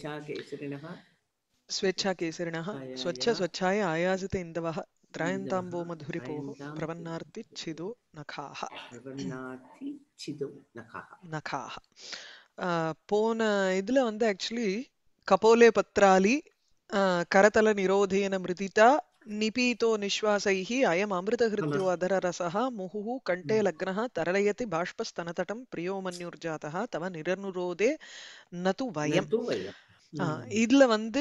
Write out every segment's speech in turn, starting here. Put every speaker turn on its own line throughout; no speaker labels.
स्वेच्छाकेसरिणः
स्वच्छ स्वच्छाय आयासित इन्दवः
त्रायन्ताम्बो
मधुरिपोः प्रवन्नार्ति छिदो नखाः நகாக போன இதில் வந்து ஆக்சுவலி கபோலே பத்ராலி கரதல நிரோதேன மிருதிதா நிபீதோ நிஸ்வாசைஹி அயம் அமிர்தஹிருத்யோ அதரரசः முहुः கण्ठे लग्नः तरलयति बाष्पस्तनतटं प्रियो मन्युर्जातः तव निरनुरोधे न तु वयम् இதுல வந்து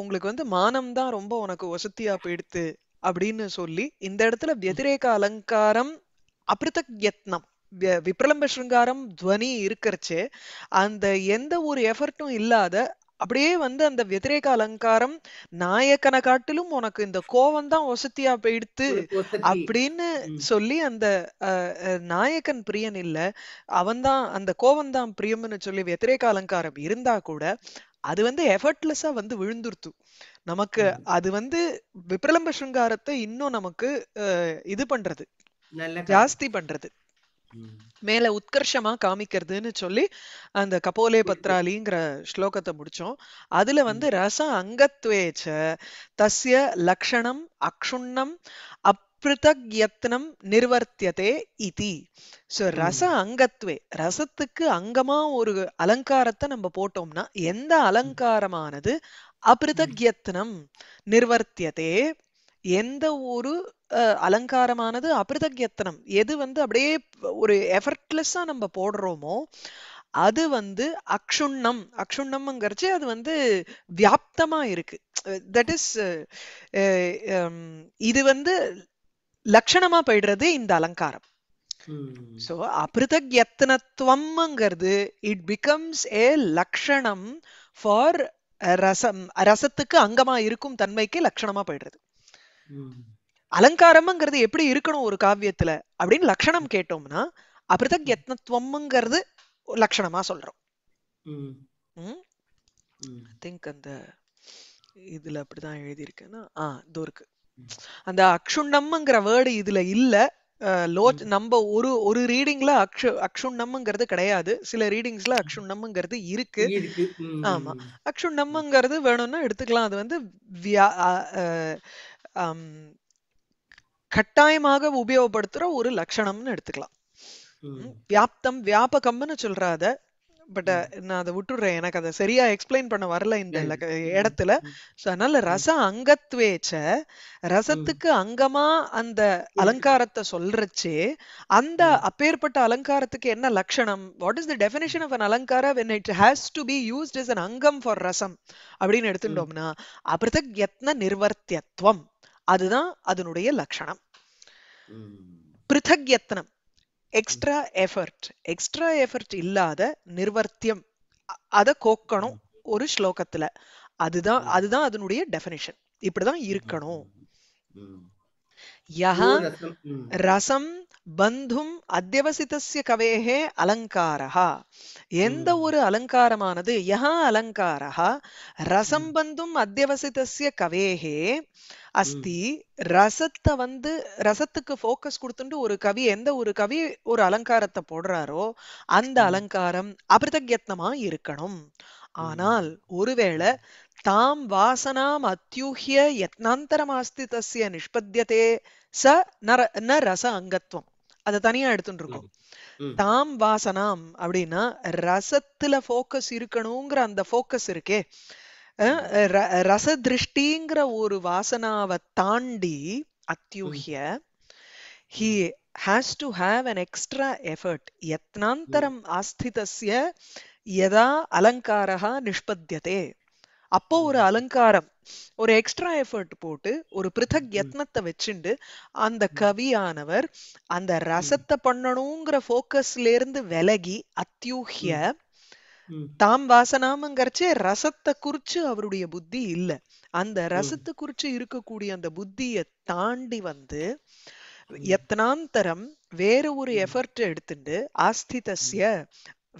உங்களுக்கு வந்து மானம் தான் ரொம்ப உனக்கு வசதியா போயிடுத்து அப்படின்னு சொல்லி இந்த இடத்துல வதிரேக அலங்காரம் அபிருத்தக் யத்னம் விப்ரலம்ப சிருங்காரம் துவனி இருக்கிறச்சு அந்த எந்த ஒரு எஃபர்ட்டும் இல்லாத அப்படியே வந்து அந்த வெதிரேக அலங்காரம் நாயக்கனை காட்டிலும் உனக்கு இந்த கோவம் தான் ஒசத்தியா போயிடுத்து அப்படின்னு சொல்லி அந்த நாயக்கன் பிரியன் இல்ல அவன்தான் அந்த கோவம் தான் பிரியம்னு சொல்லி வெத்திரேக அலங்காரம் இருந்தா கூட அது வந்து எஃபர்ட்லெஸ்ஸா வந்து விழுந்துருத்து நமக்கு அது வந்து விப்ரலம்ப சிங்காரத்தை இன்னும் நமக்கு இது பண்றது ஜாஸ்தி பண்றது மேல உத்கர்ஷமா காமிக்கிறதுன்னு சொல்லி அந்த கபோலே பத்ராலிங்கிற ஸ்லோகத்தை முடிச்சோம் அதுல வந்து ரச அங்கத்வேச்ச தஸ்ய லக்ஷணம் அக்ஷுண்ணம் அப் நிர்வர்த்தியதே இதி ஸோ ரச அங்கத்வே ரசத்துக்கு அங்கமா ஒரு அலங்காரத்தை நம்ம போட்டோம்னா எந்த அலங்காரமானது அபிருதக்யத்னம் நிர்வர்த்தியதே எந்த ஒரு அலங்காரமானது அபிருதக்யத்தனம் எது வந்து அப்படியே ஒரு எஃபர்ட்லெஸ்ஸா நம்ம போடுறோமோ அது வந்து அக்ஷுண்ணம் அக்ஷுண்ணம்ங்கிறச்சு அது வந்து வியாப்தமா இருக்கு தட் இஸ் இது வந்து லட்சணமா போயிடுறது இந்த அலங்காரம் சோ அபிருதக் இட் பிகம்ஸ் ஏ லக்ஷணம் ஃபார் ரசம் ரசத்துக்கு அங்கமா இருக்கும் தன்மைக்கு லட்சணமா போயிடுறது அலங்காரம்ங்கிறது எப்படி இருக்கணும் ஒரு காவியத்துல அப்படின்னு லட்சணம் கேட்டோம்னா அபிருதக் யத்னத்துவம்ங்கிறது லட்சணமா சொல்றோம் திங்க் அந்த இதுல அப்படிதான் எழுதியிருக்கேன்னா ஆஹ் இதோ இருக்கு அந்த அக்ஷுண்ணம்ங்கிற வேர்டு இதுல இல்ல லோ நம்ம ஒரு ஒரு ரீடிங்ல அக்ஷு அக்ஷுண்ணம்ங்கிறது கிடையாது சில ரீடிங்ஸ்ல அக்ஷுண்ணம்ங்கிறது இருக்கு ஆமா அக்ஷுண்ணம்ங்கிறது வேணும்னா எடுத்துக்கலாம் அது வந்து கட்டாயமாக உபயோகப்படுத்துற ஒரு லட்சணம்னு எடுத்துக்கலாம் வியாப்தம் வியாபகம்னு சொல்ற அத பட் நான் அதை விட்டுடுறேன் எனக்கு அதை சரியா எக்ஸ்பிளைன் பண்ண வரல இந்த இடத்துல ஸோ அதனால ரச அங்கத்வேச்ச ரசத்துக்கு அங்கமா அந்த அலங்காரத்தை சொல்றச்சே அந்த அப்பேற்பட்ட அலங்காரத்துக்கு என்ன லட்சணம் what is the definition of an அலங்கார when it has to be used is an அங்கம் ஃபார் ரசம் அப்படின்னு எடுத்துட்டோம்னா அபிருதக் யத்ன நிர்வர்த்தியத்துவம் அதுதான் அதனுடைய லட்சணம் பிருத்தக்யத்னம் எக்ஸ்ட்ரா எஃபர்ட் எக்ஸ்ட்ரா எஃபர்ட் இல்லாத நிர்வர்த்தியம் அதை கோக்கணும் ஒரு ஸ்லோகத்துல அதுதான் hmm. அதுதான் அதனுடைய டெபினிஷன் இப்படிதான் hmm. இருக்கணும் hmm. யஹ ரசம் பந்தும் அத்தியவசிதசிய கவேகே அலங்காரா எந்த ஒரு அலங்காரமானது யா அலங்காரா ரசம் பந்தும் அத்தியவசிதசிய கவேகே அஸ்தி ரசத்தை வந்து ரசத்துக்கு ஃபோக்கஸ் கொடுத்துட்டு ஒரு கவி எந்த ஒரு கவி ஒரு அலங்காரத்தை போடுறாரோ அந்த அலங்காரம் அபிரதஜத்னமா இருக்கணும் ஆனால் ஒருவேளை தாம் வாசனாம் அத்தியூஹ்ய யத்னாந்தரமாஸ்தி தஸ்ய நிஷ்பத்தியதே ச ந ரச அங்கத்துவம் அதை தனியா எடுத்துட்டு இருக்கோம் தாம் வாசனாம் அப்படின்னா ரசத்துல போக்கஸ் இருக்கணுங்கிற அந்த போக்கஸ் இருக்கே ரச திருஷ்டிங்கிற ஒரு வாசனாவை தாண்டி அத்தியூஹ்ய he has to have an extra effort யத்னாந்தரம் ஆஸ்திதஸ்ய எதா அலங்காரா நிஷ்பத்தியதே அப்போ ஒரு அலங்காரம் ஒரு எக்ஸ்ட்ரா எஃபர்ட் போட்டு ஒரு பிருத்தக் யத்னத்தை வச்சுண்டு அந்த கவியானவர் அந்த ரசத்தை பண்ணணுங்கிற போக்கஸ்ல இருந்து விலகி அத்தியூகிய தாம் வாசனாமங்கிறச்சே ரசத்தை குறிச்சு அவருடைய புத்தி இல்ல அந்த ரசத்தை குறிச்சு இருக்கக்கூடிய அந்த புத்திய தாண்டி வந்து எத்தனாந்தரம் வேற ஒரு எஃபர்ட் எடுத்துட்டு ஆஸ்திதஸ்ய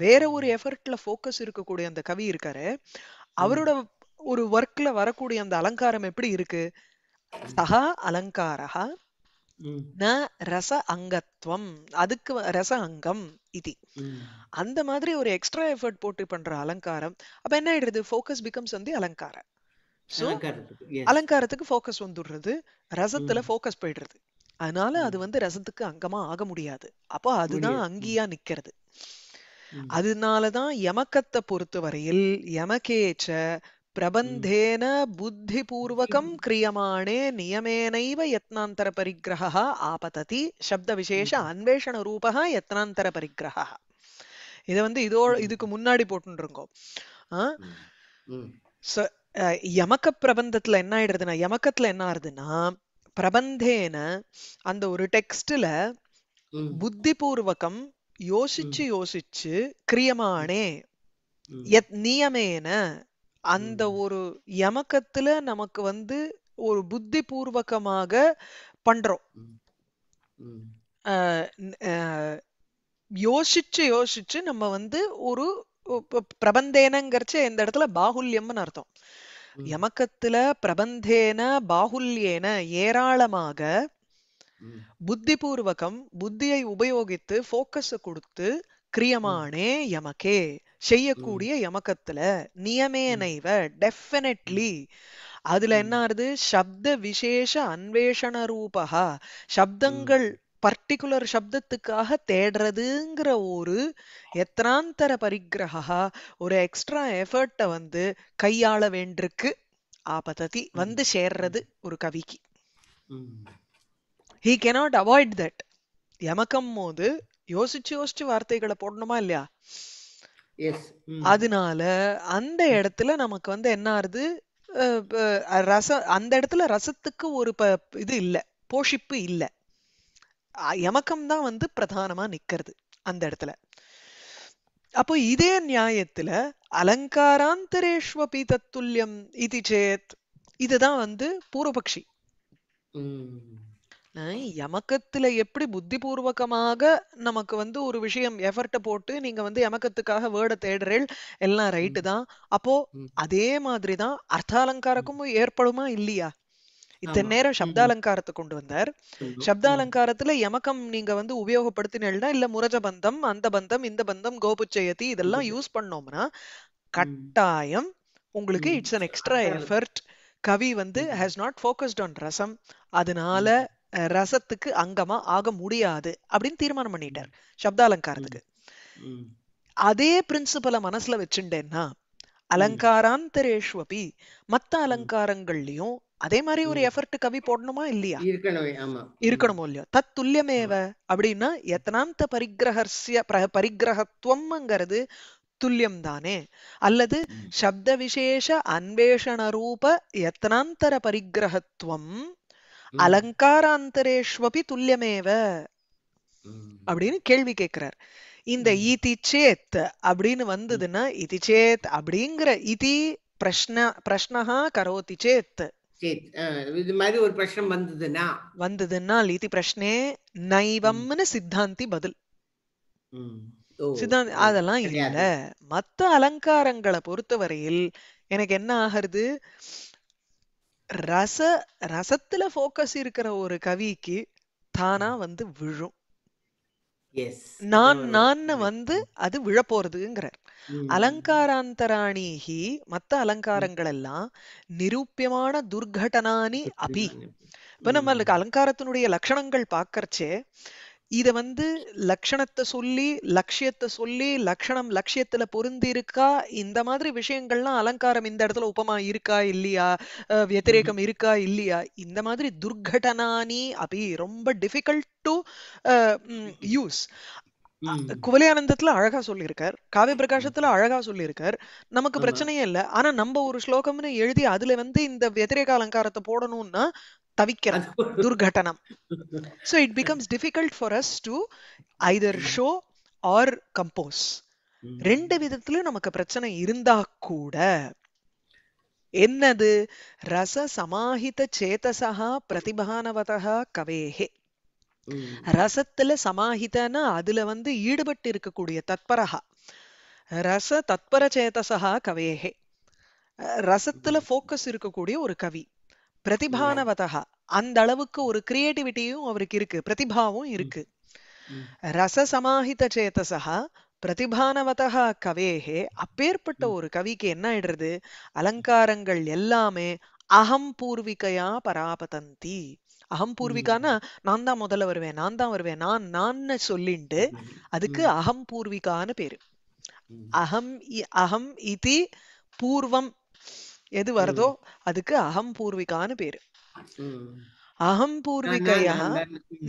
வேற ஒரு எஃபர்ட்ல போக்கஸ் இருக்கக்கூடிய அந்த கவி இருக்காரு அவரோட ஒரு ஒர்க்ல வரக்கூடிய அந்த அலங்காரம் எப்படி இருக்கு சகா அலங்காரா ந ரச அங்கத்துவம் அதுக்கு ரச அங்கம் இது அந்த மாதிரி ஒரு எக்ஸ்ட்ரா எஃபர்ட் போட்டு பண்ற அலங்காரம் அப்ப என்ன ஆயிடுறது ஃபோக்கஸ் பிகம்ஸ் வந்து அலங்காரம் அலங்காரத்துக்கு ஃபோக்கஸ் வந்துடுறது ரசத்துல ஃபோக்கஸ் போயிடுறது அதனால அது வந்து ரசத்துக்கு அங்கமா ஆக முடியாது அப்போ அதுதான் அங்கியா நிக்கிறது அதனாலதான் எமக்கத்தை வரையில் எமக்கேச்ச பிரபந்தேன பூர்வகம் கிரியமாணே நியமேனைவ யத்னாந்தர பரிகிரகः ஆபததி சப்த விசேஷ அன்வேஷண ரூபக யத்னாந்தர பரிகிரகः இத வந்து இதோ இதுக்கு முன்னாடி போட்டுருக்கோம் யமக்க பிரபந்தத்துல என்ன ஆயிடுறதுன்னா யமக்கத்துல என்ன ஆறுதுன்னா பிரபந்தேன அந்த ஒரு டெக்ஸ்ட்ல புத்திபூர்வகம் யோசிச்சு யோசிச்சு கிரியமானே நியமேன அந்த ஒரு யமக்கத்துல நமக்கு வந்து ஒரு புத்தி பூர்வகமாக பண்றோம் யோசிச்சு யோசிச்சு நம்ம வந்து ஒரு பிரபந்தேனங்கிறச்சு இந்த இடத்துல பாகுல்யம்னு அர்த்தம் யமக்கத்துல பிரபந்தேன பாகுல்யேன ஏராளமாக புத்திபூர்வகம் புத்தியை உபயோகித்து போக்கஸ கொடுத்து கிரியமானே யமகே செய்யக்கூடிய எமக்கத்துல நியமேனைவ டெஃபினெட்லி அதுல என்ன ஆறுது சப்த விசேஷ அன்வேஷண ரூபா சப்தங்கள் பர்டிகுலர் சப்தத்துக்காக தேடுறதுங்கிற ஒரு எத்தனாந்தர பரிகிரகா ஒரு எக்ஸ்ட்ரா எஃபர்ட்டை வந்து கையாள வேண்டிருக்கு ஆபததி வந்து சேர்றது ஒரு கவிக்கு ஹீ கெனாட் அவாய்ட் தட் எமக்கம் போது யோசிச்சு யோசிச்சு வார்த்தைகளை போடணுமா இல்லையா Mm. அதனால அந்த mm. இடத்துல நமக்கு வந்து என்ன ஆறுது ரசம் அந்த இடத்துல ரசத்துக்கு ஒரு இது இல்ல போஷிப்பு இல்ல எமக்கம் தான் வந்து பிரதானமா நிக்கிறது அந்த இடத்துல அப்போ இதே நியாயத்துல அலங்காராந்தரேஷ்வபி பீதத்துல்யம் இது இதுதான் வந்து பூர்வபக்ஷி mm. அஹ் எமக்கத்துல எப்படி புத்திபூர்வகமாக நமக்கு வந்து ஒரு விஷயம் எஃபர்ட்டை போட்டு நீங்க வந்து எமக்கத்துக்காக வேர்டை தேடுறீள் எல்லாம் ரைட்டு தான் அப்போ அதே மாதிரி தான் அர்த்தாலங்காரக்கும் ஏற்படுமா இல்லையா இத்தனை நேரம் சப்தாலங்காரத்தை கொண்டு வந்தார் சப்தாலங்காரத்துல எமக்கம் நீங்க வந்து உபயோகப்படுத்தினா இல்ல முரஜ பந்தம் அந்த பந்தம் இந்த பந்தம் கோபுச்சயதி இதெல்லாம் யூஸ் பண்ணோம்னா கட்டாயம் உங்களுக்கு இட்ஸ் அன் எக்ஸ்ட்ரா எஃபர்ட் கவி வந்து ஹேஸ் நாட் ஃபோக்கஸ்ட் ஆன் ரசம் அதனால ரசத்துக்கு அங்கமா ஆக முடியாது அப்படின்னு தீர்மானம் பண்ணிட்டார் சப்த அலங்காரத்துக்கு அதே பிரின்சிபல மனசுல வச்சுட்டேன்னா அலங்காராந்தரேஷ்வபி மத்த அலங்காரங்கள்லயும் அதே மாதிரி ஒரு எஃபர்ட் கவி போடணுமா இல்லையா இருக்கணுமோ இல்லையோ தத் துல்லியமேவ அப்படின்னா எத்தனாந்த பரிகிரகர்சிய பரிகிரகத்துவம்ங்கிறது துல்லியம் தானே அல்லது சப்த விசேஷ அன்வேஷண ரூப எத்தனாந்தர பரிகிரகத்துவம் அலங்காராந்தரேஷ்வபி துல்லியமேவ அப்படின்னு கேள்வி கேட்கிறார் இந்த ஈதி சேத் அப்படின்னு வந்ததுன்னா இதி சேத் அப்படிங்கிற இதி பிரஷ்ன பிரஷ்னஹா கரோதி சேத் இது மாதிரி ஒரு பிரச்சனை வந்ததுன்னா வந்ததுன்னா லீதி பிரஷ்னே நைவம்னு சித்தாந்தி பதில் சித்தாந்தி அதெல்லாம் இல்ல மத்த அலங்காரங்களை பொறுத்தவரையில் எனக்கு என்ன ஆகிறது ரச ரசத்துல ஃபோக்கஸ் இருக்கிற ஒரு கவிக்கு தானா வந்து விழும் நான் நான் வந்து அது விழப்போறதுங்கிறார் அலங்காராந்தராணிஹி மத்த அலங்காரங்கள் எல்லாம் நிரூபியமான துர்கடனானி அபி இப்ப நம்மளுக்கு அலங்காரத்தினுடைய லட்சணங்கள் பாக்கறச்சே இதை வந்து லக்ஷணத்தை சொல்லி லட்சியத்தை சொல்லி லக்ஷணம் லட்சியத்துல பொருந்தி இருக்கா இந்த மாதிரி விஷயங்கள்லாம் அலங்காரம் இந்த இடத்துல உபமா இருக்கா இல்லையா வத்திரேகம் இருக்கா இல்லையா இந்த மாதிரி துர்கடனானி அப்படி ரொம்ப டிஃபிகல்ட் டு யூஸ் குவலியானந்தத்துல அழகா சொல்லியிருக்கார் காவிய பிரகாசத்துல அழகா சொல்லியிருக்கார் நமக்கு பிரச்சனையே இல்ல ஆனா நம்ம ஒரு ஸ்லோகம்னு எழுதி அதுல வந்து இந்த வெதிரேக அலங்காரத்தை போடணும்னா தவிக்கிறது துர்கட்டனம் so it becomes difficult for us to either show or compose ரெண்டு விதத்துல நமக்கு பிரச்சனை இருந்தா கூட என்னது ரச சமாஹித சேதசகா பிரதிபானவதா கவேஹே ரசத்துல சமாஹிதனா அதுல வந்து ஈடுபட்டு இருக்கக்கூடிய தத்பரகா ரச தத்பர சேதசகா கவேகே ரசத்துல போக்கஸ் இருக்கக்கூடிய ஒரு கவி பிரதிபானவதா அந்த அளவுக்கு ஒரு கிரியேட்டிவிட்டியும் அவருக்கு இருக்கு பிரதிபாவும் இருக்கு ரச சமாஹித சேதசகா பிரதிபானவதா கவேகே அப்பேற்பட்ட ஒரு கவிக்கு என்ன ஆயிடுறது அலங்காரங்கள் எல்லாமே அகம் பூர்விகையா பராபதந்தி அகம் பூர்விகானா நான் தான் முதல்ல வருவேன் நான் தான் வருவேன் நான் நான் சொல்லிட்டு அதுக்கு அகம் பூர்விகான்னு பேரு அகம் அகம் இது பூர்வம் எது வருதோ அதுக்கு அகம் பூர்விகான்னு பேரு அகம் பூர்விகையா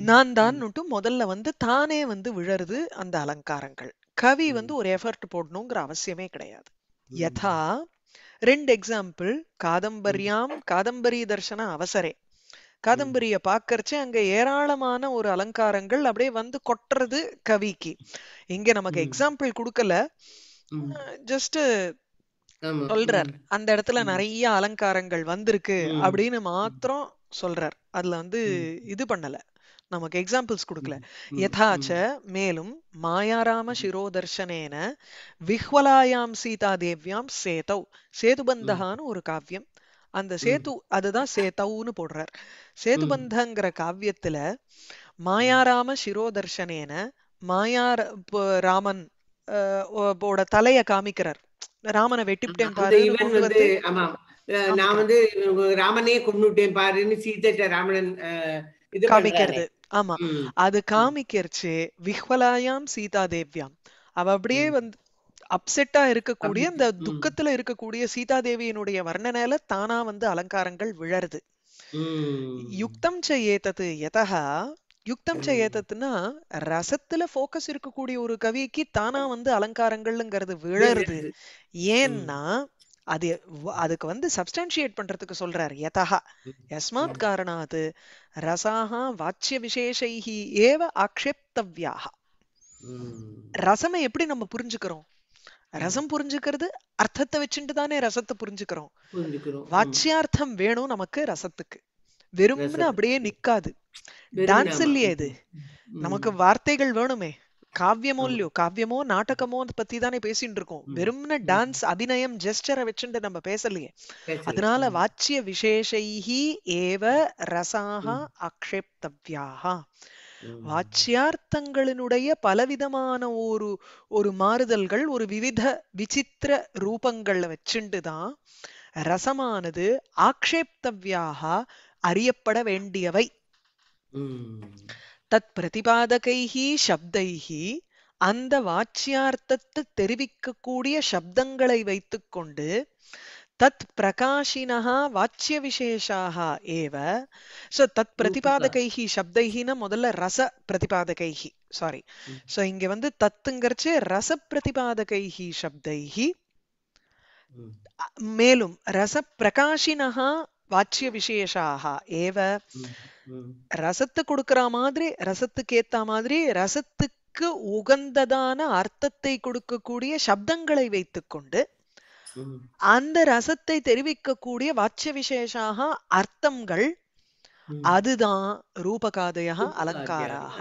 நான் தான் முதல்ல வந்து தானே வந்து விழருது அந்த அலங்காரங்கள் கவி வந்து ஒரு எஃபர்ட் போடணுங்கிற அவசியமே கிடையாது யதா ரெண்டு எக்ஸாம்பிள் காதம்பரியாம் காதம்பரி தர்சன அவசரே காதம்பரிய பாக்கறச்ச அங்க ஏராளமான ஒரு அலங்காரங்கள் அப்படியே வந்து கொட்டுறது கவிக்கு இங்க நமக்கு எக்ஸாம்பிள் கொடுக்கல ஜஸ்ட் சொல்றார் அந்த இடத்துல நிறைய அலங்காரங்கள் வந்திருக்கு அப்படின்னு மாத்திரம் சொல்றார் அதுல வந்து இது பண்ணல நமக்கு எக்ஸாம்பிள்ஸ் கொடுக்கல யதாச்ச மேலும் மாயாராம சிரோதர்ஷனேன விஹ்வலாயாம் சீதா தேவ்யாம் சேதவ் சேதுபந்தகான்னு ஒரு காவியம் அந்த சேது அதுதான் சேதவுன்னு போடுறார் சேது பந்தங்கிற காவியத்துல மாயாராம சிரோதர்ஷனேன மாயா ராமன் ஓட தலைய காமிக்கிறார் ராமனை வெட்டிவிட்டேன் பாரு
நான் வந்து ராமனே கொண்டுட்டேன் பாருன்னு சீதைட்ட ராமணன்
காமிக்கிறது ஆமா அது காமிக்கிறச்சு விஹ்வலாயாம் சீதா தேவியாம் அவ அப்படியே வந்து அப்செட்டா இருக்கக்கூடிய இந்த துக்கத்துல இருக்கக்கூடிய சீதாதேவியினுடைய வர்ணனையில தானா வந்து அலங்காரங்கள் விழருது யுக்தம் செய்யத்தது எதா யுக்தம் செய்யத்ததுன்னா ரசத்துல போக்கஸ் இருக்கக்கூடிய ஒரு கவிக்கு தானா வந்து அலங்காரங்கள்ங்கிறது விழருது ஏன்னா அது அதுக்கு வந்து சப்ஸ்டான்ஷியேட் பண்றதுக்கு சொல்றார் யதா எஸ்மாத் காரணாது ரசாகா வாச்சிய விசேஷைஹி ஏவ ஆக்ஷேப்தவ்யாக ரசமை எப்படி நம்ம புரிஞ்சுக்கிறோம் ரசம் புரிஞ்சுக்கிறது அர்த்தத்தை வச்சுட்டு தானே ரசத்தை புரிஞ்சுக்கிறோம் வாட்சியார்த்தம் வேணும் நமக்கு ரசத்துக்கு வெறும்னு அப்படியே நிக்காது டான்ஸ் இல்லையே இது நமக்கு வார்த்தைகள் வேணுமே காவியமோ இல்லையோ காவியமோ நாடகமோ பத்தி தானே பேசிட்டு இருக்கோம் வெறும் டான்ஸ் அபிநயம் ஜெஸ்டரை வச்சுட்டு நம்ம பேசலையே அதனால வாட்சிய விசேஷி ஏவ ரசாக ஆக்ஷேப்தவ்யாக வாச்சியார்த்தங்களினுடைய பலவிதமான ஒரு ஒரு மாறுதல்கள் ஒரு விவித விசித்திர ரூபங்கள்ல வச்சுண்டு தான் ரசமானது ஆக்ஷேப்தவியாக அறியப்பட வேண்டியவை தத் பிரதிபாதகைஹி சப்தைஹி அந்த வாச்சியார்த்தத்தை தெரிவிக்கக்கூடிய சப்தங்களை வைத்துக்கொண்டு தத் பிரகாஷினா வாச்சிய விசேஷாக ஏவ ஸோ தத் பிரதிபாதகைஹி சப்தைஹின்னா முதல்ல ரச பிரதிபாதகைஹி சாரி ஸோ இங்க வந்து தத்துங்கிறச்சு ரச பிரதிபாதகைஹி சப்தைஹி மேலும் ரச பிரகாஷினா வாச்சிய விசேஷாக ஏவ ரசத்தை கொடுக்கற மாதிரி ரசத்துக்கு ஏத்த மாதிரி ரசத்துக்கு உகந்ததான அர்த்தத்தை கொடுக்கக்கூடிய சப்தங்களை வைத்துக்கொண்டு அந்த ரசத்தை தெரிவிக்கக்கூடிய வாட்சிய விசேஷாக அர்த்தங்கள் அதுதான் ரூபகாதய அலங்காராக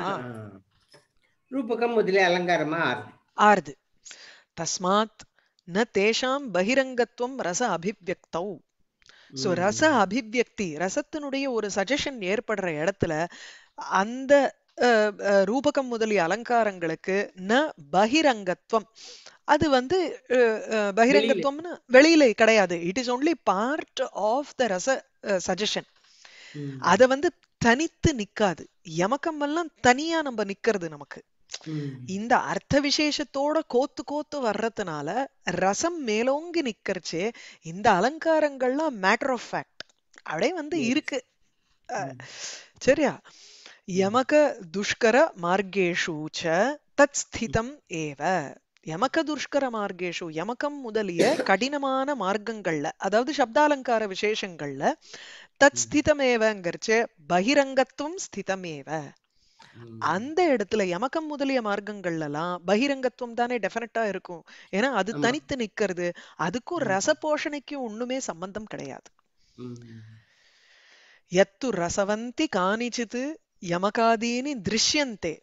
ரூபகம் முதலிய அலங்காரமா ஆறுது தஸ்மாத் ந தேஷாம் பகிரங்கத்துவம் ரச அபிவியக்தௌ சோ ரச அபிவியக்தி ரசத்தினுடைய ஒரு சஜஷன் ஏற்படுற இடத்துல அந்த ரூபகம் முதலிய அலங்காரங்களுக்கு ந பகிரங்கத்துவம் அது வந்து பகிரங்கத்துவம்னு வெளியில கிடையாது it is only part of the ரச சஜஷன் அத வந்து தனித்து நிக்காது எல்லாம் தனியா நம்ம நிக்கிறது நமக்கு இந்த அர்த்த விசேஷத்தோட கோத்து கோத்து வர்றதுனால ரசம் மேலோங்கி நிக்கிறச்சே இந்த அலங்காரங்கள்லாம் மேட்டர் ஆஃப் ஃபேக்ட் அப்படியே வந்து இருக்கு சரியா யமக துஷ்கர மார்கேஷூச்ச தத் ஸ்திதம் ஏவ யமகதுஷ்கர மார்க்கேஷு யமகம் முதலிய கடினமான மார்க்கங்கள்ல அதாவது சப்தாலங்கார விசேஷங்கள்ல தத் ஸ்திதமேவங்கிறச்சு பகிரங்கத்துவம் ஸ்திதமேவ அந்த இடத்துல யமகம் முதலிய மார்க்கங்கள்லாம் பகிரங்கத்துவம் தானே டெஃபினட்டா இருக்கும் ஏன்னா அது தனித்து நிக்கிறது அதுக்கும் ரச போஷணைக்கும் ஒண்ணுமே சம்பந்தம் கிடையாது எத்து ரசவந்தி காணிச்சித்து யமகாதீனி திருஷ்யந்தே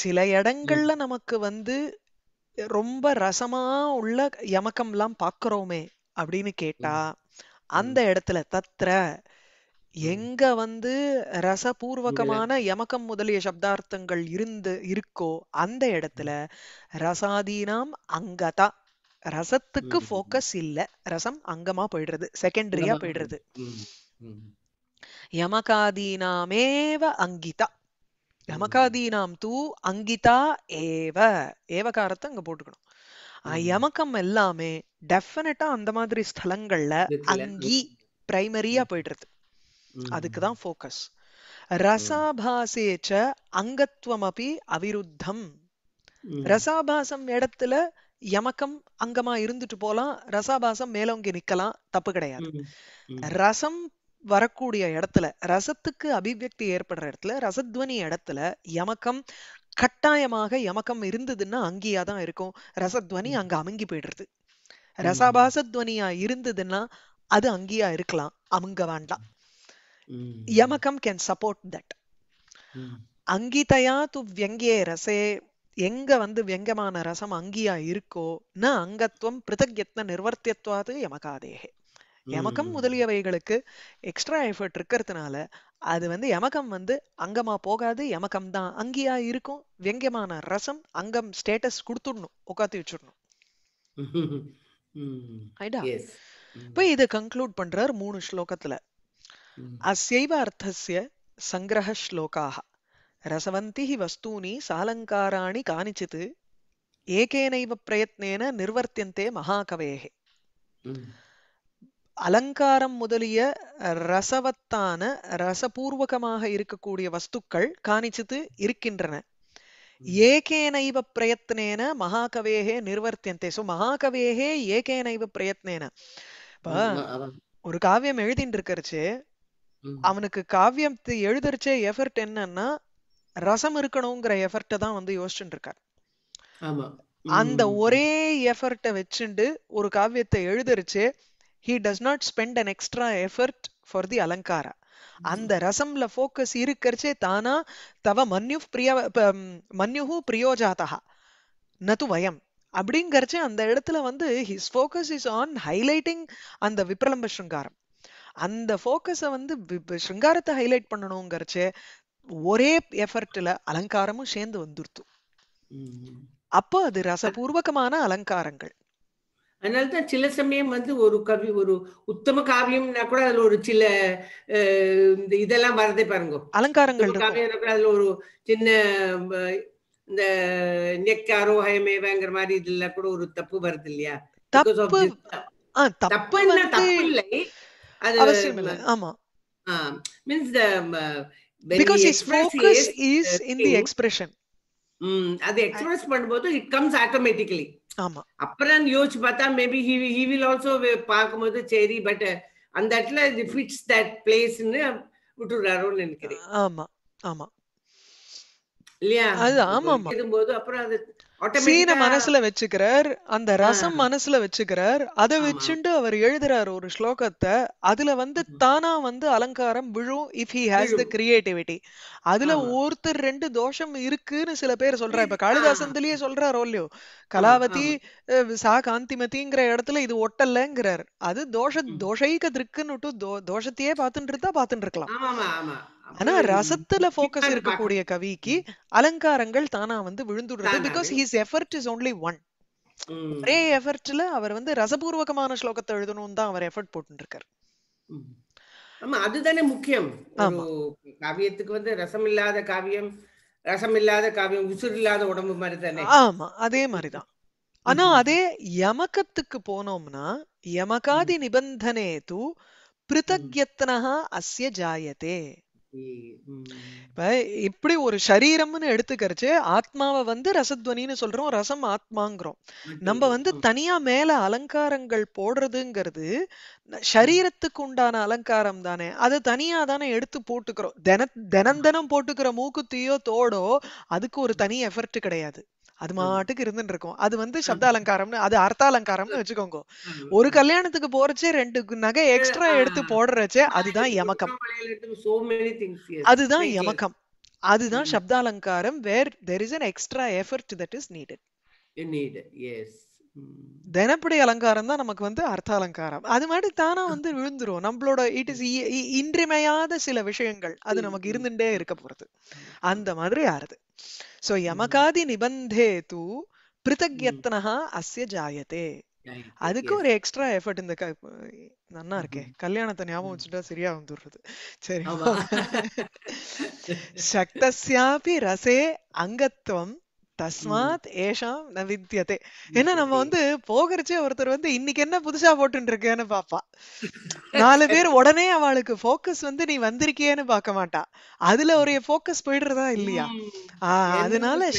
சில இடங்கள்ல நமக்கு வந்து ரொம்ப ரசமா உள்ள யமக்கம்லாம் பாக்குறோமே அப்படின்னு கேட்டா அந்த இடத்துல தத்ர எங்க வந்து ரசபூர்வகமான யமக்கம் முதலிய சப்தார்த்தங்கள் இருந்து இருக்கோ அந்த இடத்துல ரசாதீனாம் அங்கதா ரசத்துக்கு போக்கஸ் இல்ல ரசம் அங்கமா போயிடுறது செகண்டரியா போயிடுறது யமகாதீனாமேவ அங்கிதா யமகாதீனாம் தூ அங்கிதா ஏவ ஏவகாரத்தை அங்க போட்டுக்கணும் யமகம் எல்லாமே டெஃபினட்டா அந்த மாதிரி ஸ்தலங்கள்ல அங்கி பிரைமரியா போயிடுறது அதுக்குதான் போக்கஸ் ரசாபாசேச்ச அங்கத்துவம் அப்படி அவிருத்தம் ரசாபாசம் இடத்துல யமக்கம் அங்கமா இருந்துட்டு போலாம் ரசாபாசம் மேலோங்கி நிக்கலாம் தப்பு கிடையாது ரசம் வரக்கூடிய இடத்துல ரசத்துக்கு அபிவியக்தி ஏற்படுற இடத்துல ரசத்வனி இடத்துல யமக்கம் கட்டாயமாக யமக்கம் இருந்ததுன்னா அங்கேயா தான் இருக்கும் ரசத்வனி அங்க அமுங்கி போயிடுறது ரசபாசத்வனியா இருந்ததுன்னா அது அங்கேயா இருக்கலாம் அமுங்க வேண்டாம் யமகம் கேன் சப்போர்ட் தட் அங்கிதையா து வியங்கே ரசே எங்க வந்து வியங்கமான ரசம் அங்கியா இருக்கோ ந அங்கத்துவம் பிருத்தக்யத்ன நிர்வர்த்தியத்வாது யமகாதேகே எமக்கம் முதலியவைகளுக்கு எக்ஸ்ட்ரா எஃபர்ட் இருக்கிறதுனால அது வந்து எமக்கம் வந்து அங்கமா போகாது எமக்கம் தான் அங்கியா இருக்கும் வெங்கமான ரசம் அங்கம் ஸ்டேட்டஸ் கொடுத்துடணும் உட்காந்து வச்சிடணும் இப்ப இது கன்க்ளூட் பண்றார் மூணு ஸ்லோகத்துல அசைவ அர்த்தசிய சங்கிரக ஸ்லோகாக ரசவந்தி வஸ்தூனி சாலங்காராணி காணிச்சது ஏகேனைவ பிரயத்னேன நிர்வர்த்தியந்தே மகாகவேகே அலங்காரம் முதலிய ரசவத்தான ரசபூர்வகமாக இருக்கக்கூடிய வஸ்துக்கள் காணிச்சித்து இருக்கின்றன ஏகேனைவ பிரயத்னேன மகாகவேகே நிர்வர்த்தியந்தே சோ மகாகவேகே ஏகேனைவ பிரயத்னேன ஒரு காவியம் எழுதிட்டு இருக்கிறச்சு அவனுக்கு காவியம் எழுதுறச்சே எஃபர்ட் என்னன்னா ரசம் இருக்கணுங்கிற எஃபர்ட்டை தான் வந்து யோசிச்சுட்டு இருக்கார் அந்த ஒரே எஃபர்ட்டை வச்சுண்டு ஒரு காவியத்தை எழுதுறச்சு he does not spend an extra effort for the அலங்காரா அந்த hmm. ரசம்ல ஃபோக்கஸ் இருக்கிறச்சே தானா தவ மன்யு பிரிய மன்யுஹு பிரியோஜாதா நது வயம் அப்படிங்கறச்சே அந்த இடத்துல வந்து his focus is on highlighting அந்த விப்ரலம்ப ஸ்ருங்காரம் அந்த ஃபோக்கஸை வந்து ஸ்ருங்காரத்தை ஹைலைட் பண்ணணுங்கிறச்சே ஒரே எஃபர்ட்ல அலங்காரமும் சேர்ந்து வந்துருத்து அப்போ அது ரசபூர்வகமான அலங்காரங்கள் அதனால்தான் சில சமயம் வந்து ஒரு கவி
ஒரு உத்தம காவியம்னா கூட அதுல ஒரு சில இந்த இதெல்லாம் வரதே பாருங்க அலங்காரங்கள் காவியம்னா கூட அதுல ஒரு சின்ன இந்த நெக் அரோகயமேவங்கிற மாதிரி இதுல கூட ஒரு தப்பு வருது இல்லையா
தப்பு தப்பு
இல்லை அது ஆமா means the because his is is in
expression expression
அது எக்ஸ்பிரஸ் பண்ணும்போது இட் கம்ஸ் ஆட்டோமேட்டிக்கலி ஆமா அப்புறம் யோசிச்சு பார்த்தா maybe he he will also பாக்கும்போது சரி பட் uh, அந்த இடத்துல இது ஃபிட்ஸ் தட் பிளேஸ்னு விட்டுறாரோ நினைக்கிறேன்
ஆமா ஆமா இல்லையா அது ஆமா
போது அப்புறம் அது சீன மனசுல
வச்சுக்கிறார் அந்த ரசம் மனசுல வச்சுக்கிறார் அதை வச்சுட்டு அவர் எழுதுறாரு ஒரு ஸ்லோகத்தை அதுல வந்து தானா வந்து அலங்காரம் விழும் if he has the creativity அதுல ஒருத்தர் ரெண்டு தோஷம் இருக்குன்னு சில பேர் சொல்றா இப்ப காளிதாசன்லயே சொல்றாரோ இல்லையோ கலாவதி சா காந்திமதிங்கிற இடத்துல இது ஒட்டலங்கிறார் அது தோஷ தோஷைக்கு திருக்குன்னு தோஷத்தையே பாத்துட்டு இருந்தா பாத்துட்டு இருக்கலாம் ஆனா ரசத்துல போக்கஸ் இருக்கக்கூடிய கவிக்கு அலங்காரங்கள் தானா வந்து விழுந்துடுறது because his effort is only one ஒரே எஃபர்ட்ல அவர் வந்து ரசபூர்வகமான ஸ்லோகத்தை எழுதணும் தான் அவர் எஃபர்ட்
ஆமா அதுதானே முக்கியம் காவியத்துக்கு வந்து ரசம் இல்லாத காவியம் ரசம் இல்லாத காவியம் உசுர் இல்லாத உடம்பு மாதிரி தானே ஆமா
அதே மாதிரிதான் ஆனா அதே யமகத்துக்கு போனோம்னா யமகாதி நிபந்தனே தூ பிருத்தக்யத்னா அஸ்ய ஜாயதே இப்ப இப்படி ஒரு சரீரம்னு எடுத்துக்கரிச்சு ஆத்மாவை வந்து ரசத்வனின்னு சொல்றோம் ரசம் ஆத்மாங்கிறோம் நம்ம வந்து தனியா மேல அலங்காரங்கள் போடுறதுங்கிறது சரீரத்துக்கு உண்டான அலங்காரம் தானே அதை தனியா தானே எடுத்து போட்டுக்கிறோம் தின தினம் தினம் போட்டுக்கிற மூக்குத்தியோ தோடோ அதுக்கு ஒரு தனி எஃபர்ட் கிடையாது அது மாட்டுக்கு இருந்துட்டு இருக்கும் அது வந்து சப்த அலங்காரம்னு அது அர்த்த வச்சுக்கோங்க ஒரு கல்யாணத்துக்கு போறச்சே ரெண்டு நகை எக்ஸ்ட்ரா எடுத்து போடுறச்சே அதுதான் எமக்கம்
அதுதான் எமக்கம்
அதுதான் சப்த அலங்காரம் where there is an extra effort that is needed as தினப்படி அலங்காரம் தான் நமக்கு வந்து அர்த்த அலங்காரம் அது மாதிரி தானா வந்து விழுந்துரும் நம்மளோட இட் இஸ் இன்றிமையாத சில விஷயங்கள் அது நமக்கு இருந்துட்டே இருக்க போறது அந்த மாதிரி ஆறுது சோ யமகாதி நிபந்தே தூ பிருத்தக் யத்னஹா அஸ்ய ஜாயதே அதுக்கு ஒரு எக்ஸ்ட்ரா எஃபர்ட் இந்த நன்னா hmm. இருக்கே கல்யாணத்தை ஞாபகம் hmm. வச்சுட்டா சரியா வந்துடுறது சரி சக்தஸ்யாபி ரசே அங்கத்துவம் தஸ்மாத் ஏஷாம் ந வித்தியதே ஏன்னா நம்ம வந்து போகிறச்சே ஒருத்தர் வந்து இன்னைக்கு என்ன புதுசா போட்டு இருக்கேன்னு பாப்பா நாலு பேர் உடனே அவளுக்கு போக்கஸ் வந்து நீ வந்திருக்கியேன்னு பார்க்க மாட்டா அதுல ஒரு போக்கஸ் போயிடுறதா இல்லையா ஆஹ் அதனால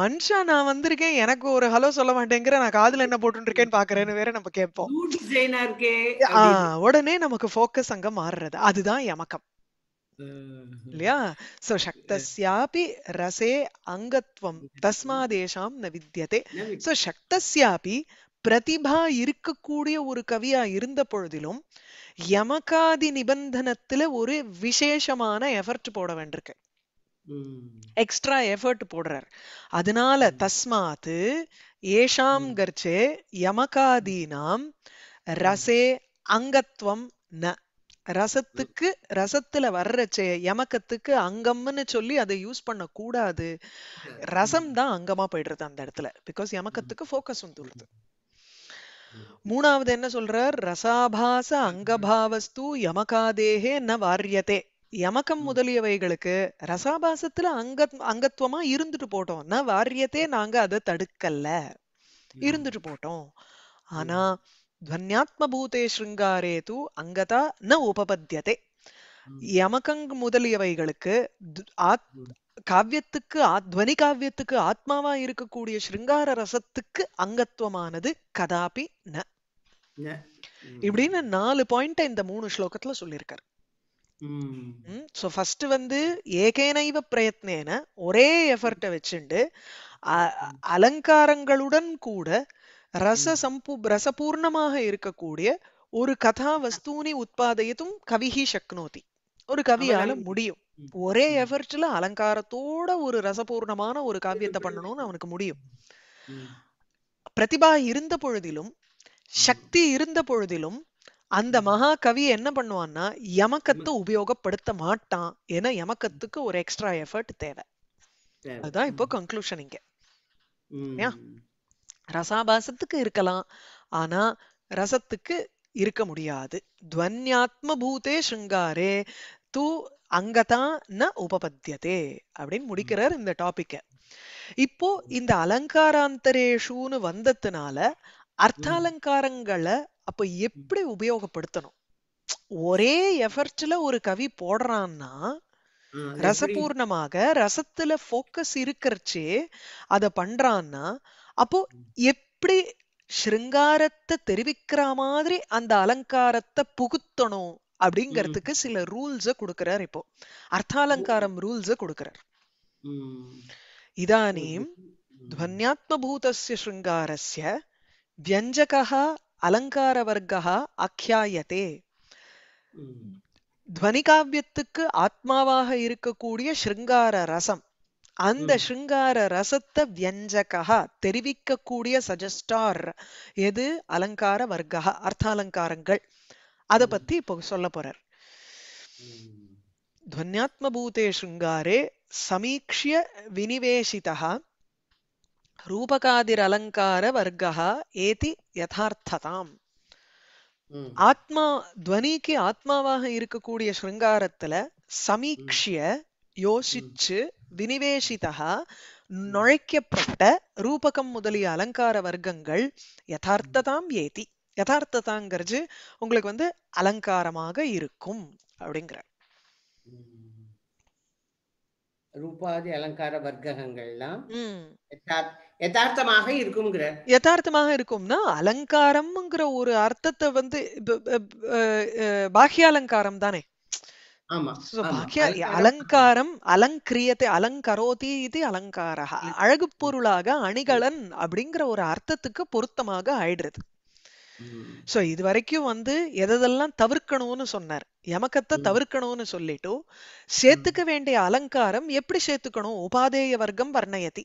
மனுஷா நான் வந்திருக்கேன் எனக்கு ஒரு ஹலோ சொல்ல மாட்டேங்கிற நான் காதுல என்ன போட்டு இருக்கேன்னு பாக்குறேன்னு வேற நம்ம கேட்போம் ஆஹ் உடனே நமக்கு போக்கஸ் அங்க மாறுறது அதுதான் எமக்கம் இல்லையா சோ சக்தஸ்யாபி ரசே அங்கத்துவம் தஸ்மாதேஷாம் ந வித்தியதே சோ சக்தஸ்யாபி பிரதிபா இருக்கக்கூடிய ஒரு கவியா இருந்த பொழுதிலும் யமகாதி நிபந்தனத்துல ஒரு விசேஷமான எஃபர்ட் போட வேண்டியிருக்கு எக்ஸ்ட்ரா எஃபர்ட் போடுறார் அதனால தஸ்மாத்து ஏஷாம் கர்ச்சே யமகாதீனாம் ரசே அங்கத்துவம் ந ரசத்துக்கு ரசத்துல வர்ற யமக்கத்துக்கு அங்கம்னு சொல்லி அதை யூஸ் பண்ண கூடாது ரசம் தான் அங்கமா போயிடுறது அந்த இடத்துல பிகாஸ் யமக்கத்துக்கு ஃபோக்கஸ் வந்துடுது மூணாவது என்ன சொல்றார் ரசாபாச அங்கபாவஸ்து யமகாதேகே ந வாரியதே யமகம் முதலியவைகளுக்கு ரசாபாசத்துல அங்க அங்கத்துவமா இருந்துட்டு போட்டோம் ந வாரியத்தே நாங்க அதை தடுக்கல இருந்துட்டு போட்டோம் ஆனா துவன்யாத்மபூதே ஸ்ருங்காரே தூ அங்கதா ந உபபத்தியதே யமகங் முதலியவைகளுக்கு காவியத்துக்கு துவனி காவியத்துக்கு ஆத்மாவா இருக்கக்கூடிய ஸ்ருங்கார ரசத்துக்கு அங்கத்துவமானது கதாபி ந இப்படின்னு நாலு பாயிண்ட இந்த மூணு ஸ்லோகத்துல சொல்லியிருக்காரு சோ ஃபர்ஸ்ட் வந்து ஏகேனைவ பிரயத்னேன ஒரே எஃபர்ட்டை வச்சுண்டு அலங்காரங்களுடன் கூட ரச சம்பு ரசபூர்ணமாக இருக்கக்கூடிய ஒரு கதா வஸ்தூனி உற்பத்தியும் கவிஹி சக்னோதி ஒரு கவியால முடியும் ஒரே எஃபர்ட்ல அலங்காரத்தோட ஒரு ரசபூர்ணமான ஒரு காவியத்தை பண்ணணும்னு அவனுக்கு முடியும் பிரதிபா இருந்த பொழுதிலும் சக்தி இருந்த பொழுதிலும் அந்த மகா கவி என்ன பண்ணுவான்னா யமக்கத்தை உபயோகப்படுத்த மாட்டான் ஏன்னா யமக்கத்துக்கு ஒரு எக்ஸ்ட்ரா எஃபர்ட் தேவை அதுதான் இப்போ கன்க்ளூஷன் இங்க ரசாபாசத்துக்கு இருக்கலாம் ஆனா ரசத்துக்கு இருக்க முடியாது துவன்யாத்ம பூதே ஸ்ருங்காரே தூ அங்கதான் ந உபபத்தியதே அப்படின்னு முடிக்கிறார் இந்த டாபிக்க இப்போ இந்த அலங்காராந்தரேஷுன்னு வந்ததுனால அர்த்தாலங்காரங்களை அப்ப எப்படி உபயோகப்படுத்தணும் ஒரே எஃபர்ட்ல ஒரு கவி போடுறான்னா
ரசபூர்ணமாக
ரசத்துல போக்கஸ் இருக்கிறச்சே அத பண்றான்னா அப்போ எப்படி ஸ்ருங்காரத்தை தெரிவிக்கிற மாதிரி அந்த அலங்காரத்தை புகுத்தணும் அப்படிங்கறதுக்கு சில ரூல்ஸ கொடுக்கிறார் இப்போ அர்த்தாலங்காரம் ரூல்ஸ கொடுக்கிறார் இதானீம் ध्वन्यात्मभूतस्य வியஞ்சகா அலங்கார வர்க்கா அக்கியாயத்தே துவனிகாவியத்துக்கு ஆத்மாவாக இருக்கக்கூடிய ஸ்ருங்கார ரசம் அந்த ஸ்ருங்கார ரசத்தை வியஞ்சகா தெரிவிக்கக்கூடிய சஜஸ்டார் எது அலங்கார வர்க்கா அர்த்தாலங்காரங்கள் அதை பத்தி இப்போ சொல்ல போறார் சமீக்ஷிய शृङ्गारे ரூபகாதிர் அலங்கார வர்க்கா ஏதி யதார்த்ததாம் ஆத்மா துவனிக்கு ஆத்மாவாக இருக்கக்கூடிய ஸ்ருங்காரத்துல சமீக்ஷிய யோசிச்சு வினிவேஷிதா நுழைக்கப்பட்ட ரூபகம் முதலிய அலங்கார வர்க்கங்கள் யதார்த்ததாம் ஏதி யதார்த்ததாங்கிறது உங்களுக்கு வந்து அலங்காரமாக இருக்கும் அப்படிங்கிற
ரூபாதி அலங்கார வர்க்கங்கள்லாம் யதார்த்தமாக இருக்கும்ங்கிற
யதார்த்தமாக இருக்கும்னா அலங்காரம்ங்கிற ஒரு அர்த்தத்தை வந்து பாக்கிய அலங்காரம் தானே அலங்காரம் அலங்கிரியத்தை அலங்கரோதி இது அலங்காரா அழகு பொருளாக அணிகலன் அப்படிங்கிற ஒரு அர்த்தத்துக்கு பொருத்தமாக ஆயிடுறது சோ இது வரைக்கும் வந்து எதெல்லாம் தவிர்க்கணும்னு சொன்னார் எமக்கத்தை தவிர்க்கணும்னு சொல்லிட்டு சேர்த்துக்க வேண்டிய அலங்காரம் எப்படி சேர்த்துக்கணும் உபாதேய வர்க்கம் வர்ணயதி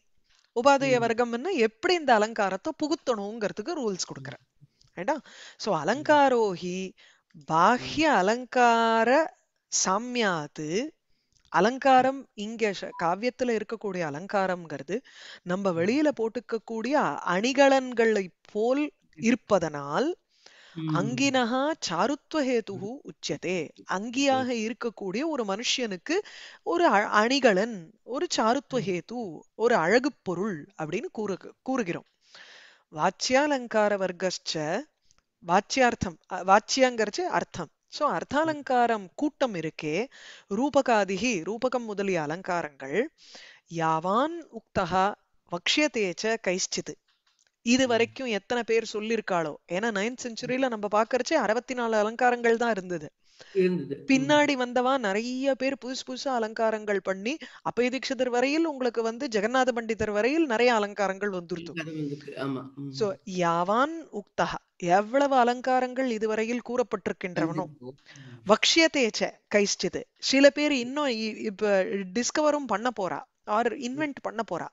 உபாதேய வர்க்கம்னு எப்படி இந்த அலங்காரத்தை புகுத்தணுங்கிறதுக்கு ரூல்ஸ் கொடுக்குறேன் ரைட்டா சோ அலங்காரோஹி பாஹ்ய அலங்கார சாமியாது அலங்காரம் இங்க காவியத்துல இருக்கக்கூடிய அலங்காரம்ங்கிறது நம்ம வெளியில போட்டுக்கக்கூடிய அணிகலன்களை போல் இருப்பதனால் அங்கினகா சாருத்வஹேதுகு உச்சதே அங்கியாக இருக்கக்கூடிய ஒரு மனுஷனுக்கு ஒரு அணிகலன் ஒரு சாருத்வஹேது ஒரு அழகு பொருள் அப்படின்னு கூறு கூறுகிறோம் வாச்சியாலங்கார வர்க்க வாச்சியார்த்தம் வாச்சியாங்கிறச்சு அர்த்தம் ஸோ அர்த்தாலங்காரம் கூட்டம் இருக்கே ரூபகாதிகி ரூபகம் முதலிய அலங்காரங்கள் யாவான் உக்தகா வக்ஷியதேச்ச கைச்சிது இது வரைக்கும் எத்தனை பேர் சொல்லியிருக்காளோ ஏன்னா நைன்த் செஞ்சுரியில நம்ம பார்க்கறச்சே அறுபத்தி நாலு அலங்காரங்கள் தான் இருந்தது பின்னாடி வந்தவா நிறைய பேர் புதுசு புதுசா அலங்காரங்கள் பண்ணி அப்பய தீட்சிதர் வரையில் உங்களுக்கு வந்து ஜெகநாத பண்டிதர் வரையில் நிறைய அலங்காரங்கள் வந்துருது சோ யாவான் எவ்வளவு அலங்காரங்கள் இதுவரையில் கூறப்பட்டிருக்கின்றவனோ வக்ஷியத்தேச்ச கைஷ்டிது சில பேர் இன்னும் இப்ப டிஸ்கவரும் பண்ண போறா ஆர் இன்வென்ட் பண்ண போறா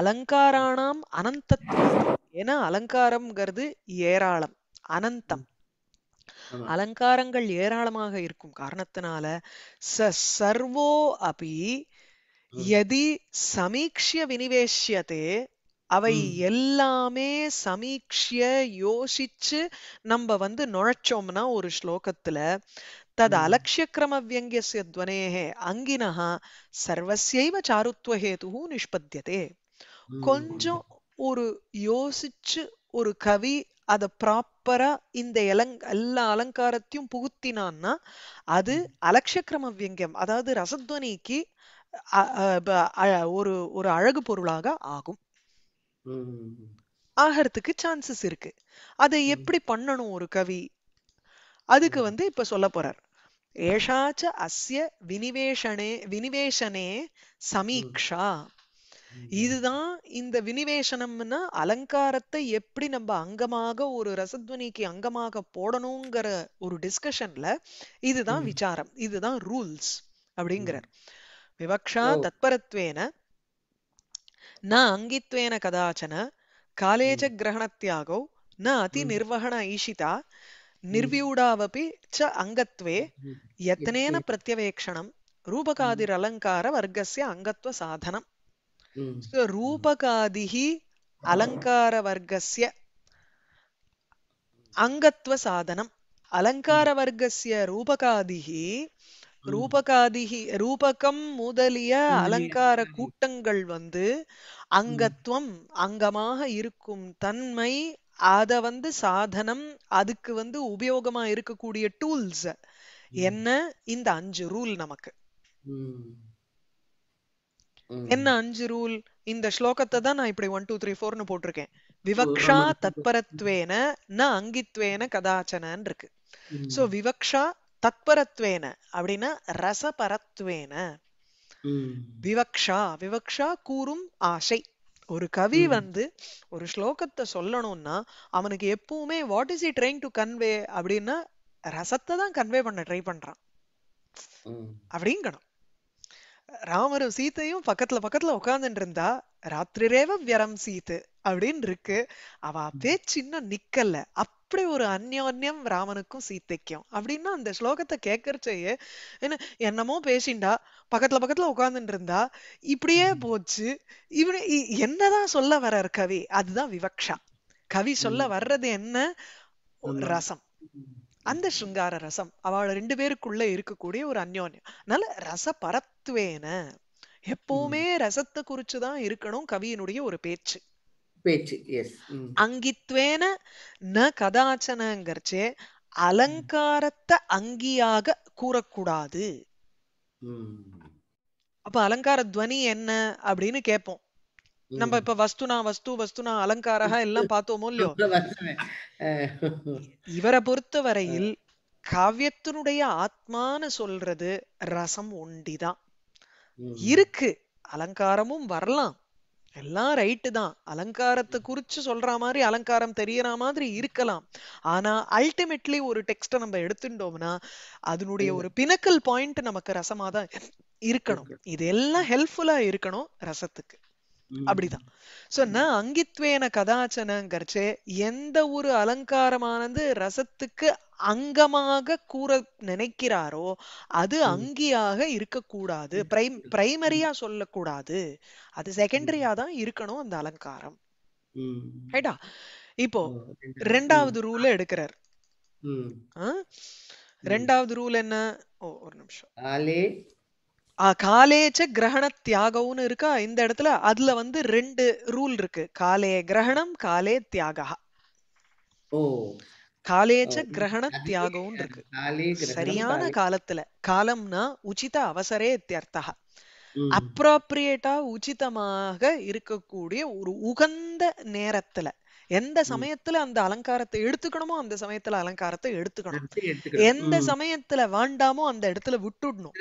அலங்காரானாம் அனந்தத்துவம் ஏன்னா அலங்காரம்ங்கிறது ஏராளம் அனந்தம் அலங்காரங்கள் ஏராளமாக இருக்கும் காரணத்தினால ச சர்வோ அபி எதி சமீக்ஷிய வினிவேஷியதே அவை எல்லாமே சமீக்ஷிய யோசிச்சு நம்ம வந்து நுழைச்சோம்னா ஒரு ஸ்லோகத்துல தது அலட்சிய கிரம வியங்கிய துவனேகே அங்கினஹா சர்வசியைவ சாருத்வஹேது நிஷ்பத்தியதே கொஞ்சம் ஒரு யோசிச்சு ஒரு கவி அதை ப்ராப்பரா இந்த எலங் எல்லா அலங்காரத்தையும் புகுத்தினான்னா அது அலட்சக்கிரம வியங்கியம் அதாவது ரசத்வனிக்கு ஒரு ஒரு அழகு பொருளாக ஆகும் ஆகிறதுக்கு சான்சஸ் இருக்கு அதை எப்படி பண்ணணும் ஒரு கவி அதுக்கு வந்து இப்ப சொல்ல போறார் ஏஷாச்ச அஸ்ய வினிவேஷனே வினிவேஷனே சமீக்ஷா இதுதான் இந்த வினிவேஷனம்னா அலங்காரத்தை எப்படி நம்ம அங்கமாக ஒரு ரசத்வனிக்கு அங்கமாக போடணுங்கிற ஒரு டிஸ்கஷன்ல இதுதான் விசாரம் இதுதான் ரூல்ஸ் அப்படிங்கிறார் விவக்ஷா தத்பரத்வேன ந அங்கித்வேன கதாச்சன காலேஜ கிரகணத்தியாகோ ந அதி நிர்வகண ஈஷிதா நிர்வியூடாவபி ச அங்கத்வே யத்னேன பிரத்யவேக்ஷணம் அலங்கார வர்க்கசிய அங்கத்வ சாதனம் அலங்கார அங்கத்துவ சாதனம் அலங்கார வர்க்கசிய ரூபகாதிகி ரூபகாதிகி ரூபகம் முதலிய அலங்கார கூட்டங்கள் வந்து அங்கத்துவம் அங்கமாக இருக்கும் தன்மை அத வந்து சாதனம் அதுக்கு வந்து உபயோகமா இருக்கக்கூடிய டூல்ஸ் என்ன இந்த அஞ்சு ரூல் நமக்கு என்ன அஞ்சு ரூல் இந்த ஸ்லோகத்தை தான் நான் இப்படி ஒன் டூ த்ரீ ஃபோர்னு போட்டிருக்கேன் விவக்ஷா தத்பரத்வேன ந அங்கித்வேன கதாச்சனன் இருக்கு சோ விவக்ஷா தத்பரத்வேன அப்படின்னா ரசபரத்வேன விவக்ஷா விவக்ஷா கூறும் ஆசை ஒரு கவி வந்து ஒரு ஸ்லோகத்தை சொல்லணும்னா அவனுக்கு எப்பவுமே what is he trying to convey அப்படின்னா ரசத்தை தான் கன்வே பண்ண ட்ரை பண்றான் அப்படிங்கணும் ராமரும் சீத்தையும் பக்கத்துல பக்கத்துல உட்கார்ந்துட்டு இருந்தா ரேவ வியரம் சீத்து அப்படின்னு இருக்கு அவ பேச்சு சின்ன நிக்கல அப்படி ஒரு அந்யோன்யம் ராமனுக்கும் சீத்தைக்கும் அப்படின்னா அந்த ஸ்லோகத்தை கேட்கறச்சேயே என்ன என்னமோ பேசிண்டா பக்கத்துல பக்கத்துல உட்கார்ந்துட்டு இருந்தா இப்படியே போச்சு இப்படி என்னதான் சொல்ல வர்றார் கவி அதுதான் விவக்ஷா கவி சொல்ல வர்றது என்ன ரசம் அந்த ஸ்ருங்கார ரசம் அவளை ரெண்டு பேருக்குள்ள இருக்கக்கூடிய ஒரு அந்யோன்யம் அதனால ரச பரத்துவேன எப்பவுமே ரசத்தை குறிச்சுதான் இருக்கணும் கவியினுடைய ஒரு பேச்சு பேச்சு அங்கித்வேன ந கதாச்சனங்கிறச்சே அலங்காரத்தை அங்கியாக கூறக்கூடாது அப்ப அலங்கார துவனி என்ன அப்படின்னு கேட்போம் நம்ம இப்ப வஸ்துனா வஸ்து வஸ்துனா அலங்காரா எல்லாம் பார்த்தோமோ இல்லையோ இவரை பொறுத்த வரையில் காவியத்தினுடைய ஆத்மான்னு சொல்றது ரசம் ஒண்டிதான் இருக்கு அலங்காரமும் வரலாம் எல்லாம் ரைட்டு தான் அலங்காரத்தை குறிச்சு சொல்ற மாதிரி அலங்காரம் தெரியற மாதிரி இருக்கலாம் ஆனா அல்டிமேட்லி ஒரு டெக்ஸ்ட நம்ம எடுத்துட்டோம்னா அதனுடைய ஒரு பினக்கல் பாயிண்ட் நமக்கு ரசமா தான் இருக்கணும் இது எல்லாம் ஹெல்ப்ஃபுல்லா இருக்கணும் ரசத்துக்கு அப்படிதான் சோ ந அங்கித்வேன கதாச்சனங்கிறச்சே எந்த ஒரு அலங்காரமானது ரசத்துக்கு அங்கமாக கூற நினைக்கிறாரோ அது அங்கியாக இருக்கக்கூடாது பிரைம் பிரைமரியா சொல்லக்கூடாது அது செகண்டரியா தான் இருக்கணும் அந்த அலங்காரம் ரைட்டா இப்போ ரெண்டாவது ரூல எடுக்கிறார் ரெண்டாவது ரூல் என்ன ஓ ஒரு நிமிஷம் காலேச்ச கிரகண தியாகம்னு இருக்கா இந்த இடத்துல அதுல வந்து ரெண்டு ரூல் இருக்கு காலே கிரகணம் காலே தியாகா காலேச்ச கிரகண தியாகம் இருக்கு சரியான காலத்துல காலம்னா உச்சித அவசரே தியர்த்தா அப்ராப்ரியேட்டா உச்சிதமாக இருக்கக்கூடிய ஒரு உகந்த நேரத்துல எந்த சமயத்துல அந்த அலங்காரத்தை எடுத்துக்கணுமோ அந்த சமயத்துல அலங்காரத்தை எடுத்துக்கணும் எந்த சமயத்துல வேண்டாமோ அந்த இடத்துல விட்டுடணும்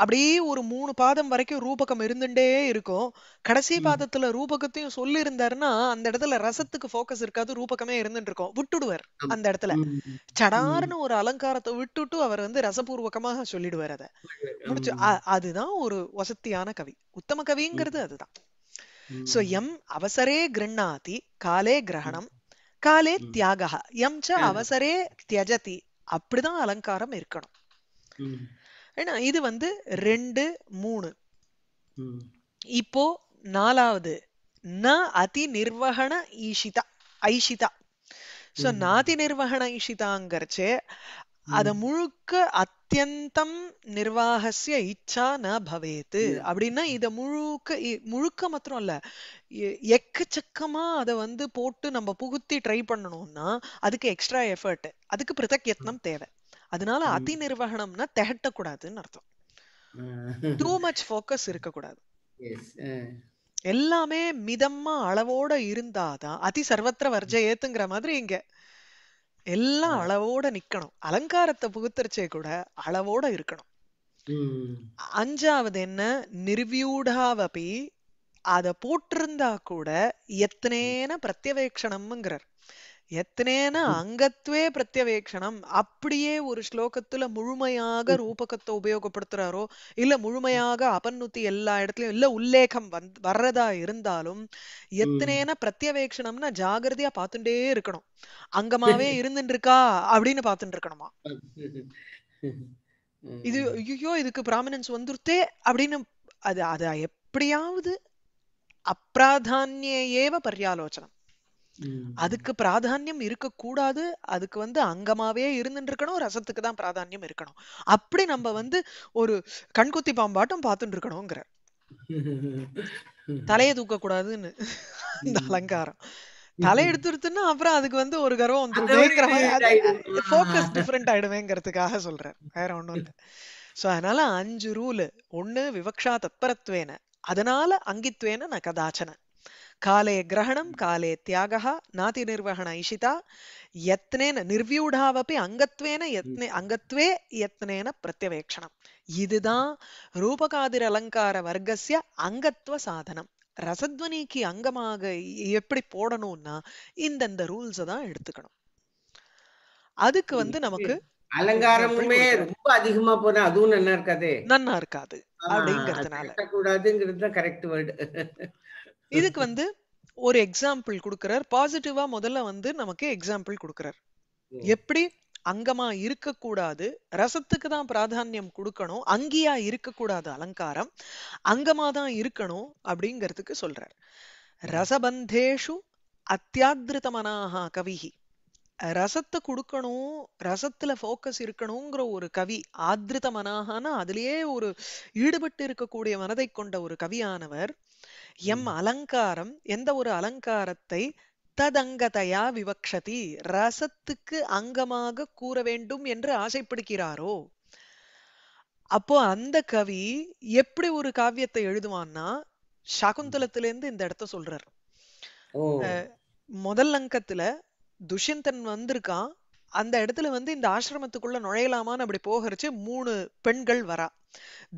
அப்படியே ஒரு மூணு பாதம் வரைக்கும் ரூபகம் இருந்துட்டே இருக்கும் கடைசி பாதத்துல ரூபகத்தையும் சொல்லி இருந்தாருன்னா அந்த இடத்துல ரசத்துக்கு போக்கஸ் இருக்காது ரூபகமே இருந்துட்டு இருக்கும் விட்டுடுவார் அந்த இடத்துல சடார்னு ஒரு அலங்காரத்தை விட்டுட்டு அவர் வந்து ரசபூர்வகமாக சொல்லிடுவார் அதை முடிச்சு அதுதான் ஒரு வசத்தியான கவி உத்தம கவிங்கிறது அதுதான் எம் அவசரே गृह्णाति காலே கிரகணம் காலே தியாக எம் ச அவசரே தியஜதி அப்படிதான் அலங்காரம் இருக்கணும் ஏன்னா இது வந்து ரெண்டு மூணு இப்போ நாலாவது ந அதி நிர்வகண ஈஷிதா ஐஷிதா சோ நாதி நிர்வகண ஈஷிதாங்கிறச்சே அத முழுக்க அத்தியந்தம் நிர்வாகசிய இச்சா ந பவேத்து அப்படின்னா இத முழுக்க முழுக்க மாத்திரம் இல்ல எக்கச்சக்கமா அத வந்து போட்டு நம்ம புகுத்தி ட்ரை பண்ணணும்னா அதுக்கு எக்ஸ்ட்ரா எஃபர்ட் அதுக்கு பிரதக் யத்னம் தேவை அதனால அதி நிர்வகணம்னா திகட்டக்கூடாதுன்னு
அர்த்தம்
டூ மச் ஃபோக்கஸ் இருக்கக்கூடாது எல்லாமே மிதமா அளவோட இருந்தாதான் அதி சர்வத்திர ஏத்துங்கிற மாதிரி இங்க எல்லாம் அளவோட நிக்கணும் அலங்காரத்தை புகுத்தரிச்சே கூட அளவோட இருக்கணும் அஞ்சாவது என்ன நிர்வியூடாவபி அத போட்டிருந்தா கூட எத்தனேன பிரத்யவேக்ஷணம்ங்கிறார் எத்தனேன அங்கத்துவே பிரத்யவேக்ஷணம் அப்படியே ஒரு ஸ்லோகத்துல முழுமையாக ரூபகத்தை உபயோகப்படுத்துறாரோ இல்ல முழுமையாக அபன்னுத்தி எல்லா இடத்துலயும் இல்ல உல்லேகம் வந் வர்றதா இருந்தாலும் எத்தனேன பிரத்யவேக்ஷணம்னா ஜாகிரதையா பார்த்துட்டே இருக்கணும் அங்கமாவே இருந்துட்டு இருக்கா அப்படின்னு பாத்துட்டு இருக்கணுமா இது ஐயோ இதுக்கு பிராமணன்ஸ் வந்துருத்தே அப்படின்னு அது அது எப்படியாவது அப்பிராதானியே ஏவ பர்யாலோச்சனம் அதுக்கு பிராதானியம் இருக்கக்கூடாது அதுக்கு வந்து அங்கமாவே இருந்துட்டு இருக்கணும் ரசத்துக்கு தான் பிராதானியம் இருக்கணும் அப்படி நம்ம வந்து ஒரு கண்குத்தி பாம்பாட்டம் பார்த்துட்டு இருக்கணும் தலையை தூக்க கூடாதுன்னு அந்த அலங்காரம் தலை எடுத்துருத்துன்னா அப்புறம் அதுக்கு வந்து ஒரு கர்வம் வந்து போக்கஸ் டிஃப்ரெண்ட் ஆயிடுவேங்கிறதுக்காக சொல்றேன் வேற ஒண்ணும் இல்லை சோ அதனால அஞ்சு ரூலு ஒண்ணு விவக்ஷா தத்பரத்வேன அதனால அங்கித்வேன நான் கதாச்சன காலே கிரகணம் காலே தியாக நாதி நிர்வகண இஷிதா எத்னேன निर्व्यूढावपि அங்கத்வேன யத்னே அங்கத்வே யத்னேன பிரத்யவேக்ஷணம் இதுதான் ரூபகாதிர அலங்கார வர்க்கசிய அங்கத்துவ சாதனம் ரசத்வனிக்கு அங்கமாக எப்படி போடணும்னா இந்தந்த ரூல்ஸ் தான் எடுத்துக்கணும் அதுக்கு வந்து நமக்கு
அலங்காரமுமே ரொம்ப அதிகமா போனா அதுவும்
நல்லா இருக்காது நல்லா இருக்காது கூடாதுங்கிறது தான் கரெக்ட் வேர்டு இதுக்கு வந்து ஒரு எக்ஸாம்பிள் கொடுக்கிறார் பாசிட்டிவா முதல்ல வந்து நமக்கு எக்ஸாம்பிள் கொடுக்கிறார் எப்படி அங்கமா இருக்க கூடாது ரசத்துக்கு தான் பிராதானியம் கொடுக்கணும் அங்கியா இருக்கக்கூடாது அலங்காரம் அங்கமா தான் இருக்கணும் அப்படிங்கிறதுக்கு சொல்றார் ரசபந்தேஷு அத்தியாதிருத்தமனாக கவிஹி ரசத்தை கொடுக்கணும் ரசத்துல ஃபோக்கஸ் இருக்கணுங்கிற ஒரு கவி ஆத்ருத மனாகனா அதுலயே ஒரு ஈடுபட்டு இருக்கக்கூடிய மனதை கொண்ட ஒரு கவியானவர் எம் அலங்காரம் எந்த ஒரு அலங்காரத்தை ததங்கதையா விவக்ஷதி ரசத்துக்கு அங்கமாக கூற வேண்டும் என்று ஆசைப்படுகிறாரோ அப்போ அந்த கவி எப்படி ஒரு காவியத்தை எழுதுவான்னா சாகுந்தலத்திலேருந்து இந்த இடத்த சொல்றார் முதல் அங்கத்துல துஷ்யந்தன் வந்திருக்கான் அந்த இடத்துல வந்து இந்த ஆசிரமத்துக்குள்ள நுழையலாமான்னு அப்படி போகிறச்சு மூணு பெண்கள் வரா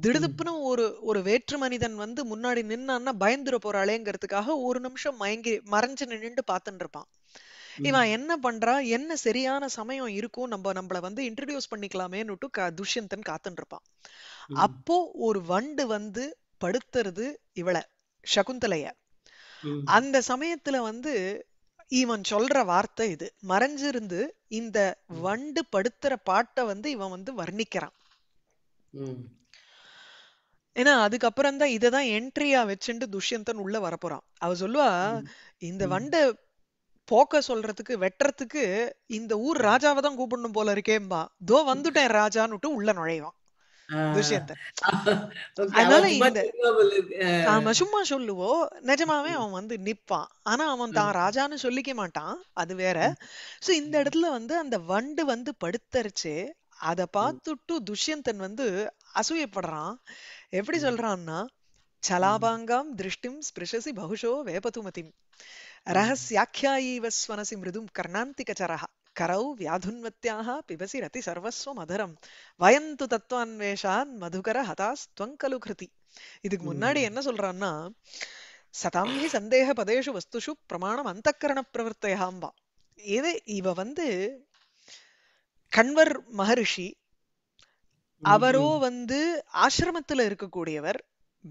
திடுதுப்புன்னு ஒரு ஒரு வேற்று மனிதன் வந்து முன்னாடி நின்னான்னா பயந்துட போறாளேங்கிறதுக்காக ஒரு நிமிஷம் மயங்கி மறைஞ்சு நின்றுட்டு பார்த்துட்டு இருப்பான் இவன் என்ன பண்றா என்ன சரியான சமயம் இருக்கும் நம்ம நம்மள வந்து இன்ட்ரடியூஸ் பண்ணிக்கலாமேன்னுட்டு துஷ்யந்தன் காத்துட்டு இருப்பான் அப்போ ஒரு வண்டு வந்து படுத்துறது இவள சகுந்தலைய அந்த சமயத்துல வந்து இவன் சொல்ற வார்த்தை இது மறைஞ்சிருந்து இந்த வண்டு படுத்துற பாட்டை வந்து இவன் வந்து வர்ணிக்கிறான் ஏன்னா அதுக்கப்புறம் தான் இதான் என்ட்ரியா வச்சுட்டு துஷ்யந்தன் உள்ள வரப்போறான் அவ சொல்லுவா இந்த வண்ட போக்க சொல்றதுக்கு வெட்டுறதுக்கு இந்த ஊர் ராஜாவை தான் கூப்பிடணும் போல இருக்கேம்பா தோ வந்துட்டேன் ராஜான்னுட்டு உள்ள நுழைவான் சும்மா சொல்லுவோம் நிஜமாவே அவன் வந்து நிப்பான் ஆனா அவன் தான் ராஜான்னு சொல்லிக்க மாட்டான் அது வேற சோ இந்த இடத்துல வந்து அந்த வண்டு வந்து படுத்தரிச்சு அத பார்த்துட்டு துஷ்யந்தன் வந்து அசூயப்படுறான் எப்படி சொல்றான்னா சலாபாங்காம் திருஷ்டிம் ஸ்பிருஷசி பகுஷோ வேபதுமதி ரகசியாக்கியா வஸ்வனசி ஸ்வனசி மிருதும் கர்ணாந்திகச்சரஹா கரௌ வியாதுன்மத்தியாக பிபசி ரதி சர்வஸ்வ மதுரம் வயந்து தத்துவான்வேஷான் மதுகர ஹதாஸ் துவங்கலு கிருதி இதுக்கு முன்னாடி என்ன சொல்றான்னா சதாம் ஹி சந்தேக பதேஷு வஸ்துஷு பிரமாணம் அந்த கரண பிரவர்த்தையாம்பா இது இவ வந்து கண்வர் மகரிஷி அவரோ வந்து ஆசிரமத்துல இருக்கக்கூடியவர்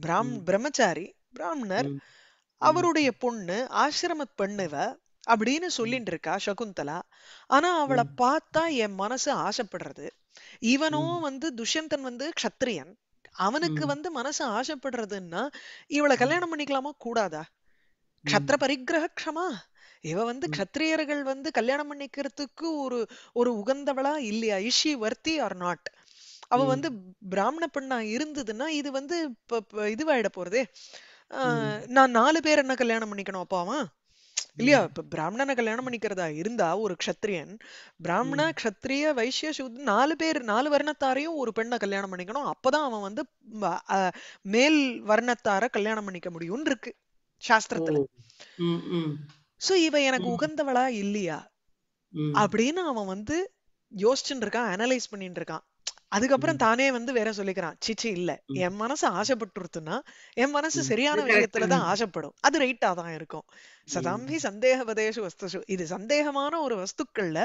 பிராம் பிரம்மச்சாரி பிராமணர் அவருடைய பொண்ணு ஆசிரம பெண்ணுவ அப்படின்னு சொல்லிட்டு இருக்கா சகுந்தலா ஆனா அவளை பார்த்தா என் மனசு ஆசைப்படுறது இவனும் வந்து துஷ்யந்தன் வந்து க்ஷத்ரியன் அவனுக்கு வந்து மனசு ஆசைப்படுறதுன்னா இவளை கல்யாணம் பண்ணிக்கலாமா கூடாதா க்ஷத்ர பரிகிரக க்ஷமா இவ வந்து கத்திரியர்கள் வந்து கல்யாணம் பண்ணிக்கிறதுக்கு ஒரு ஒரு உகந்தவளா இல்லையா இஷி வர்த்தி ஆர் நாட் அவ வந்து பிராமண பெண்ணா இருந்ததுன்னா இது வந்து இதுவாயிட போறதே நான் நாலு பேர் என்ன கல்யாணம் பண்ணிக்கணும் அப்பாவான் இல்லையா இப்ப பிராமணனை கல்யாணம் பண்ணிக்கிறதா இருந்தா ஒரு க்ஷத்ரியன் பிராமண க்ஷத்ரிய வைசிய சூத் நாலு பேர் நாலு வர்ணத்தாரையும் ஒரு பெண்ணை கல்யாணம் பண்ணிக்கணும் அப்பதான் அவன் வந்து மேல் வர்ணத்தார கல்யாணம் பண்ணிக்க முடியும்னு இருக்கு சாஸ்திரத்துல சோ இவ எனக்கு உகந்தவளா இல்லையா அப்படின்னு அவன் வந்து யோசிச்சுட்டு இருக்கான் அனலைஸ் பண்ணிட்டு இருக்கான் அதுக்கப்புறம் தானே வந்து வேற சொல்லிக்கிறான் சிச்சி இல்ல என் மனசு ஆசைப்பட்டுருத்துன்னா என் மனசு சரியான வேகத்துலதான் ஆசைப்படும் அது ரைட்டா தான் இருக்கும் சதாம்பி சந்தேகபதேஷு வஸ்துஷு இது சந்தேகமான ஒரு வஸ்துக்கள்ல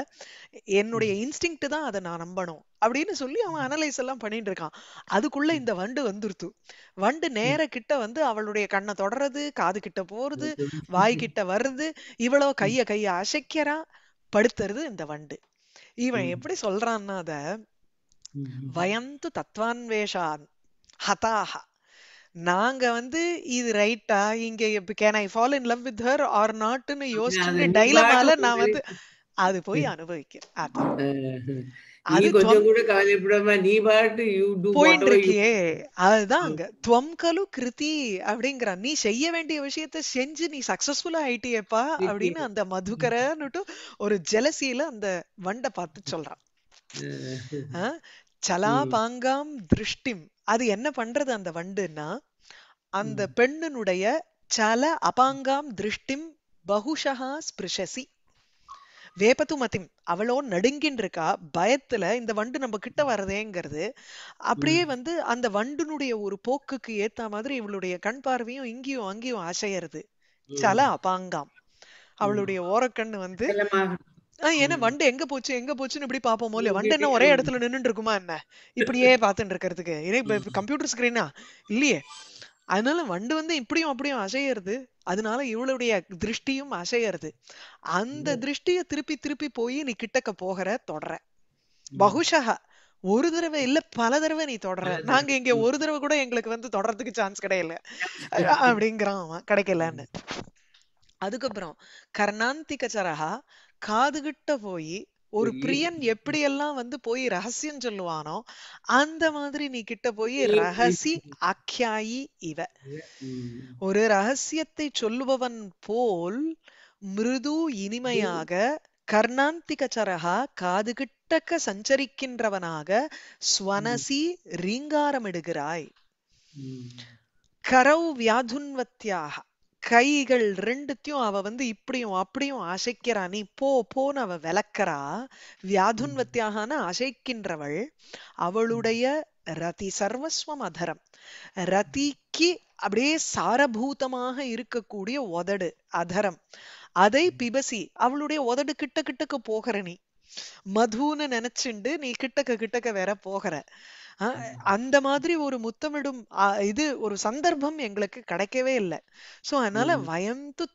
என்னுடைய இன்ஸ்டிங் தான் அதை நான் நம்பணும் அப்படின்னு சொல்லி அவன் அனலைஸ் எல்லாம் பண்ணிட்டு இருக்கான் அதுக்குள்ள இந்த வண்டு வந்துருத்து வண்டு நேர கிட்ட வந்து அவளுடைய கண்ணை தொடறது காது கிட்ட போறது வாய்கிட்ட வருது இவ்வளவு கைய கைய அசைக்கிறா படுத்துறது இந்த வண்டு இவன் எப்படி சொல்றான்னா அத வயம் து தத்வான்வேஷான் ஹதாக நாங்க வந்து இது ரைட்டா இங்க can I follow in love with her or நாட்னு யோசிச்சு டைலமால நான் வந்து அது போய் அனுபவிக்கிறேன் அது கொஞ்சம் கூட
கவலைப்படாம நீ பாட்டு யூ டு போயிட்டு இருக்கியே
அதுதான் அங்க துவம் கலு கிருதி அப்படிங்கிற நீ செய்ய வேண்டிய விஷயத்த செஞ்சு நீ சக்சஸ்ஃபுல்லா ஆயிட்டியேப்பா அப்படின்னு அந்த மதுகரன்னுட்டு ஒரு ஜெலசியில அந்த வண்ட பார்த்து சொல்றான் சலாபாங்காம் திருஷ்டிம் அது என்ன பண்றது அந்த வண்டுன்னா அந்த பெண்ணினுடைய சல அபாங்காம் திருஷ்டிம் பகுஷகா ஸ்பிருஷசி வேபத்துமதிம் அவளோ நடுங்கின் இருக்கா பயத்துல இந்த வண்டு நம்ம கிட்ட வரதேங்கிறது அப்படியே வந்து அந்த வண்டுனுடைய ஒரு போக்குக்கு ஏத்த மாதிரி இவளுடைய கண் பார்வையும் இங்கேயும் அங்கேயும் அசையறது சல அபாங்காம் அவளுடைய ஓரக்கண்ணு வந்து ஏன்னா வண்டு எங்க போச்சு எங்க போச்சுன்னு இப்படி பாப்போமோ போல வண்டு என்ன ஒரே இடத்துல நின்னு இருக்குமா என்ன இப்படியே பாத்துட்டு இருக்கிறதுக்கு ஏன்னா கம்ப்யூட்டர் ஸ்கிரீனா இல்லையே அதனால வண்டு வந்து இப்படியும் அப்படியும் அசையறது அதனால இவளுடைய திருஷ்டியும் அசையறது அந்த திருஷ்டிய திருப்பி திருப்பி போய் நீ கிட்டக்க போகிற தொடர பகுஷக ஒரு தடவை இல்ல பல தடவை நீ தொடர நாங்க இங்க ஒரு தடவை கூட எங்களுக்கு வந்து தொடர்றதுக்கு சான்ஸ் கிடையல அப்படிங்கிறான் கிடைக்கலன்னு அதுக்கப்புறம் கர்ணாந்திகச்சரகா காதுகிட்ட போய் ஒரு பிரியன் எப்படியெல்லாம் வந்து போய் ரகசியம் சொல்லுவானோ அந்த மாதிரி நீ கிட்ட போய் ரகசி அக்கியாயி இவ ஒரு ரகசியத்தை சொல்லுபவன் போல் மிருது இனிமையாக கர்ணாந்திக சரகா காதுகிட்டக்க சஞ்சரிக்கின்றவனாக ஸ்வனசி ரீங்காரமிடுகிறாய் கரௌ வியாதுன்வத்தியாக கைகள் ரெண்டுத்தையும் அவ வந்து இப்படியும் அப்படியும் அசைக்கிறா நீ போ போன்னு அவ விளக்கறா வியாதுன்வத்தியாகனா அசைக்கின்றவள் அவளுடைய ரதி சர்வஸ்வம் அதரம் ரதிக்கு அப்படியே சாரபூதமாக இருக்கக்கூடிய உதடு அதரம் அதை பிபசி அவளுடைய உதடு கிட்ட கிட்டக்க போகிற நீ மதுன்னு நினைச்சுண்டு நீ கிட்டக்க கிட்டக்க வேற போகிற அந்த மாதிரி ஒரு முத்தமிடும் இது ஒரு சந்தர்ப்பம் எங்களுக்கு கிடைக்கவே இல்லை ஸோ அதனால வயந்து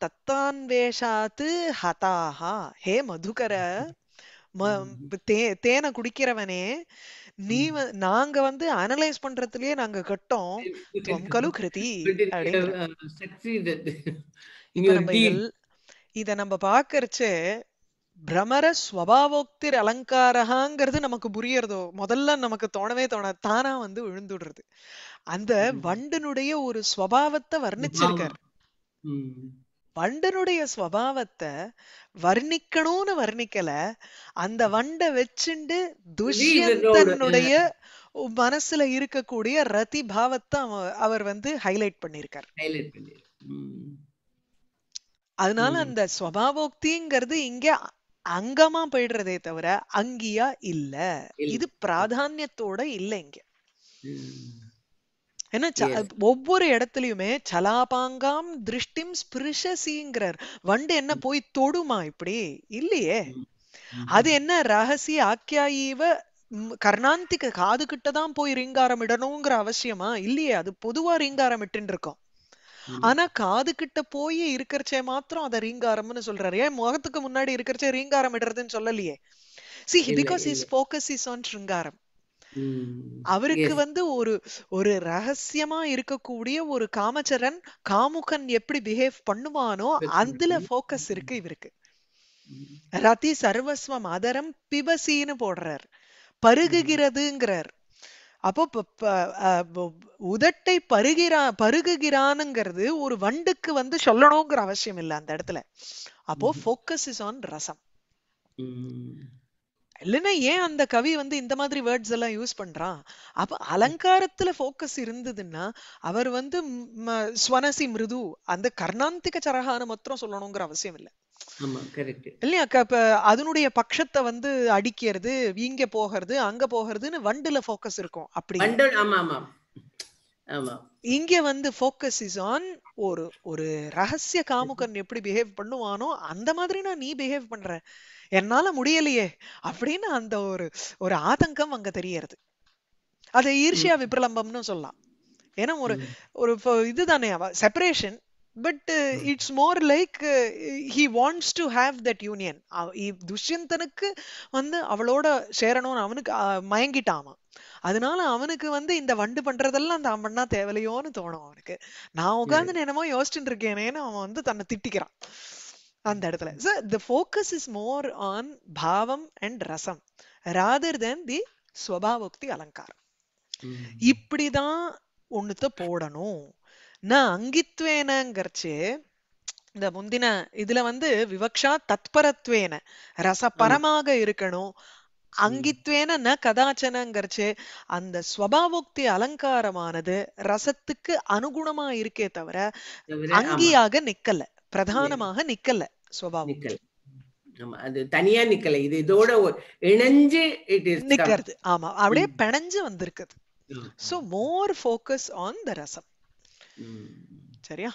வேஷாத்து ஹதாஹா ஹே மதுகர தேனை குடிக்கிறவனே நீ நாங்க வந்து அனலைஸ் பண்றதுலயே நாங்க கட்டோம் தொம்கலு கிருதி இத நம்ம பாக்கறச்சு பிரமர ஸ்வபாவோக்திர் அலங்காரகாங்கிறது நமக்கு புரியறதோ முதல்ல நமக்கு தோணவே தோண தானா வந்து விழுந்துடுறது அந்த வண்டனுடைய ஒரு ஸ்வபாவத்தை வர்ணிச்சிருக்காரு வண்டனுடைய ஸ்வபாவத்தை வர்ணிக்கணும்னு வர்ணிக்கல அந்த வண்டை வச்சுண்டு துஷ்யந்தனுடைய மனசுல இருக்கக்கூடிய ரதி பாவத்தை அவர் வந்து ஹைலைட் பண்ணிருக்கார் அதனால அந்த ஸ்வபாவோக்திங்கிறது இங்க அங்கமா போயிடுறதே தவிர அங்கியா இல்ல இது பிராதான்யத்தோட இல்ல இங்க ஒவ்வொரு இடத்துலயுமே சலாபாங்காம் திருஷ்டிம் ஸ்பிருஷசிங்கிறார் வண்டு என்ன போய் தொடுமா இப்படி இல்லையே அது என்ன ரகசிய ஆக்கியாயிவ கர்ணாந்திக்கு காது கிட்டதான் போய் ரீங்காரம் இடணுங்கிற அவசியமா இல்லையே அது பொதுவா ரீங்காரம் இட்டு இருக்கோம் ஆனா காது கிட்ட போய் இருக்கிறச்சே மாத்திரம் அத ரீங்காரம்னு சொல்றாரு ஏன் முகத்துக்கு முன்னாடி இருக்கிறச்சே ரீங்காரம் இடுறதுன்னு சொல்லலையே see because is focus is on ஷிங்காரம் அவருக்கு வந்து ஒரு ஒரு ரகசியமா இருக்கக்கூடிய ஒரு காமச்சரன் காமுகன் எப்படி பிஹேவ் பண்ணுவானோ அதுல போக்கஸ் இருக்கு இவருக்கு ரதி சர்வஸ்வம் அதரம் பிபசின்னு போடுறார் பருகுகிறதுங்கிறார் அப்போ உதட்டை பருகிறா பருகுகிறானுங்கிறது ஒரு வண்டுக்கு வந்து சொல்லணுங்கிற அவசியம் இல்லை அந்த இடத்துல அப்போ ஃபோக்கஸ் இஸ் ஆன் ரசம் இல்லைன்னா ஏன் அந்த கவி வந்து இந்த மாதிரி வேர்ட்ஸ் எல்லாம் யூஸ் பண்றான் அப்ப அலங்காரத்துல ஃபோக்கஸ் இருந்ததுன்னா அவர் வந்து ஸ்வனசி மிருது அந்த கர்ணாந்திக சரகான மாத்திரம் சொல்லணுங்கிற அவசியம் இல்லை இல்லையா இப்ப அதனுடைய பட்சத்தை வந்து அடிக்கிறது இங்க போகிறது அங்க போகிறதுன்னு வண்டுல போக்கஸ் இருக்கும் அப்படி இங்க வந்து போக்கஸ் இஸ் ஆன் ஒரு ஒரு ரகசிய காமுகன் எப்படி பிஹேவ் பண்ணுவானோ அந்த மாதிரி நான் நீ பிஹேவ் பண்ற என்னால முடியலையே அப்படின்னு அந்த ஒரு ஒரு ஆதங்கம் அங்க தெரியறது அது ஈர்ஷியா விப்ரலம்பம்னு சொல்லலாம் ஏன்னா ஒரு ஒரு இதுதானே separation but it's more like he wants to have that union துஷ்யந்தனுக்கு வந்து அவளோட சேரணும்னு அவனுக்கு மயங்கிட்டாமா அதனால அவனுக்கு வந்து இந்த வண்டு பண்றதெல்லாம் அந்த அம்மன்னா தேவையில்லையோன்னு தோணும் அவனுக்கு நான் உட்காந்து என்னமோ யோசிச்சுட்டு இருக்கேனேன்னு அவன் வந்து தன்னை திட்டிக்கிறான் அந்த இடத்துல so the focus is more on பாவம் அண்ட் ரசம் ராதர் தென் தி ஸ்வபாவோக்தி அலங்காரம் இப்படிதான் ஒண்ணுத்த போடணும் ந அங்கித்வேனங்கிறச்சு இந்த முந்தின இதுல வந்து விவக்ஷா தத்பரத்வேன ரசபரமாக இருக்கணும் அங்கித்வேன ந கதாச்சனங்கிறச்சு அந்த ஸ்வபாவோக்தி அலங்காரமானது ரசத்துக்கு அனுகுணமா இருக்கே தவிர அங்கியாக நிக்கல பிரதானமாக நிக்கல ஸ்வபாவோக்தி அது தனியா நிக்கல இது இதோட இணைஞ்சு நிக்கிறது ஆமா அப்படியே பிணைஞ்சு வந்திருக்குது so more focus on the ரசம் Mm. சரியா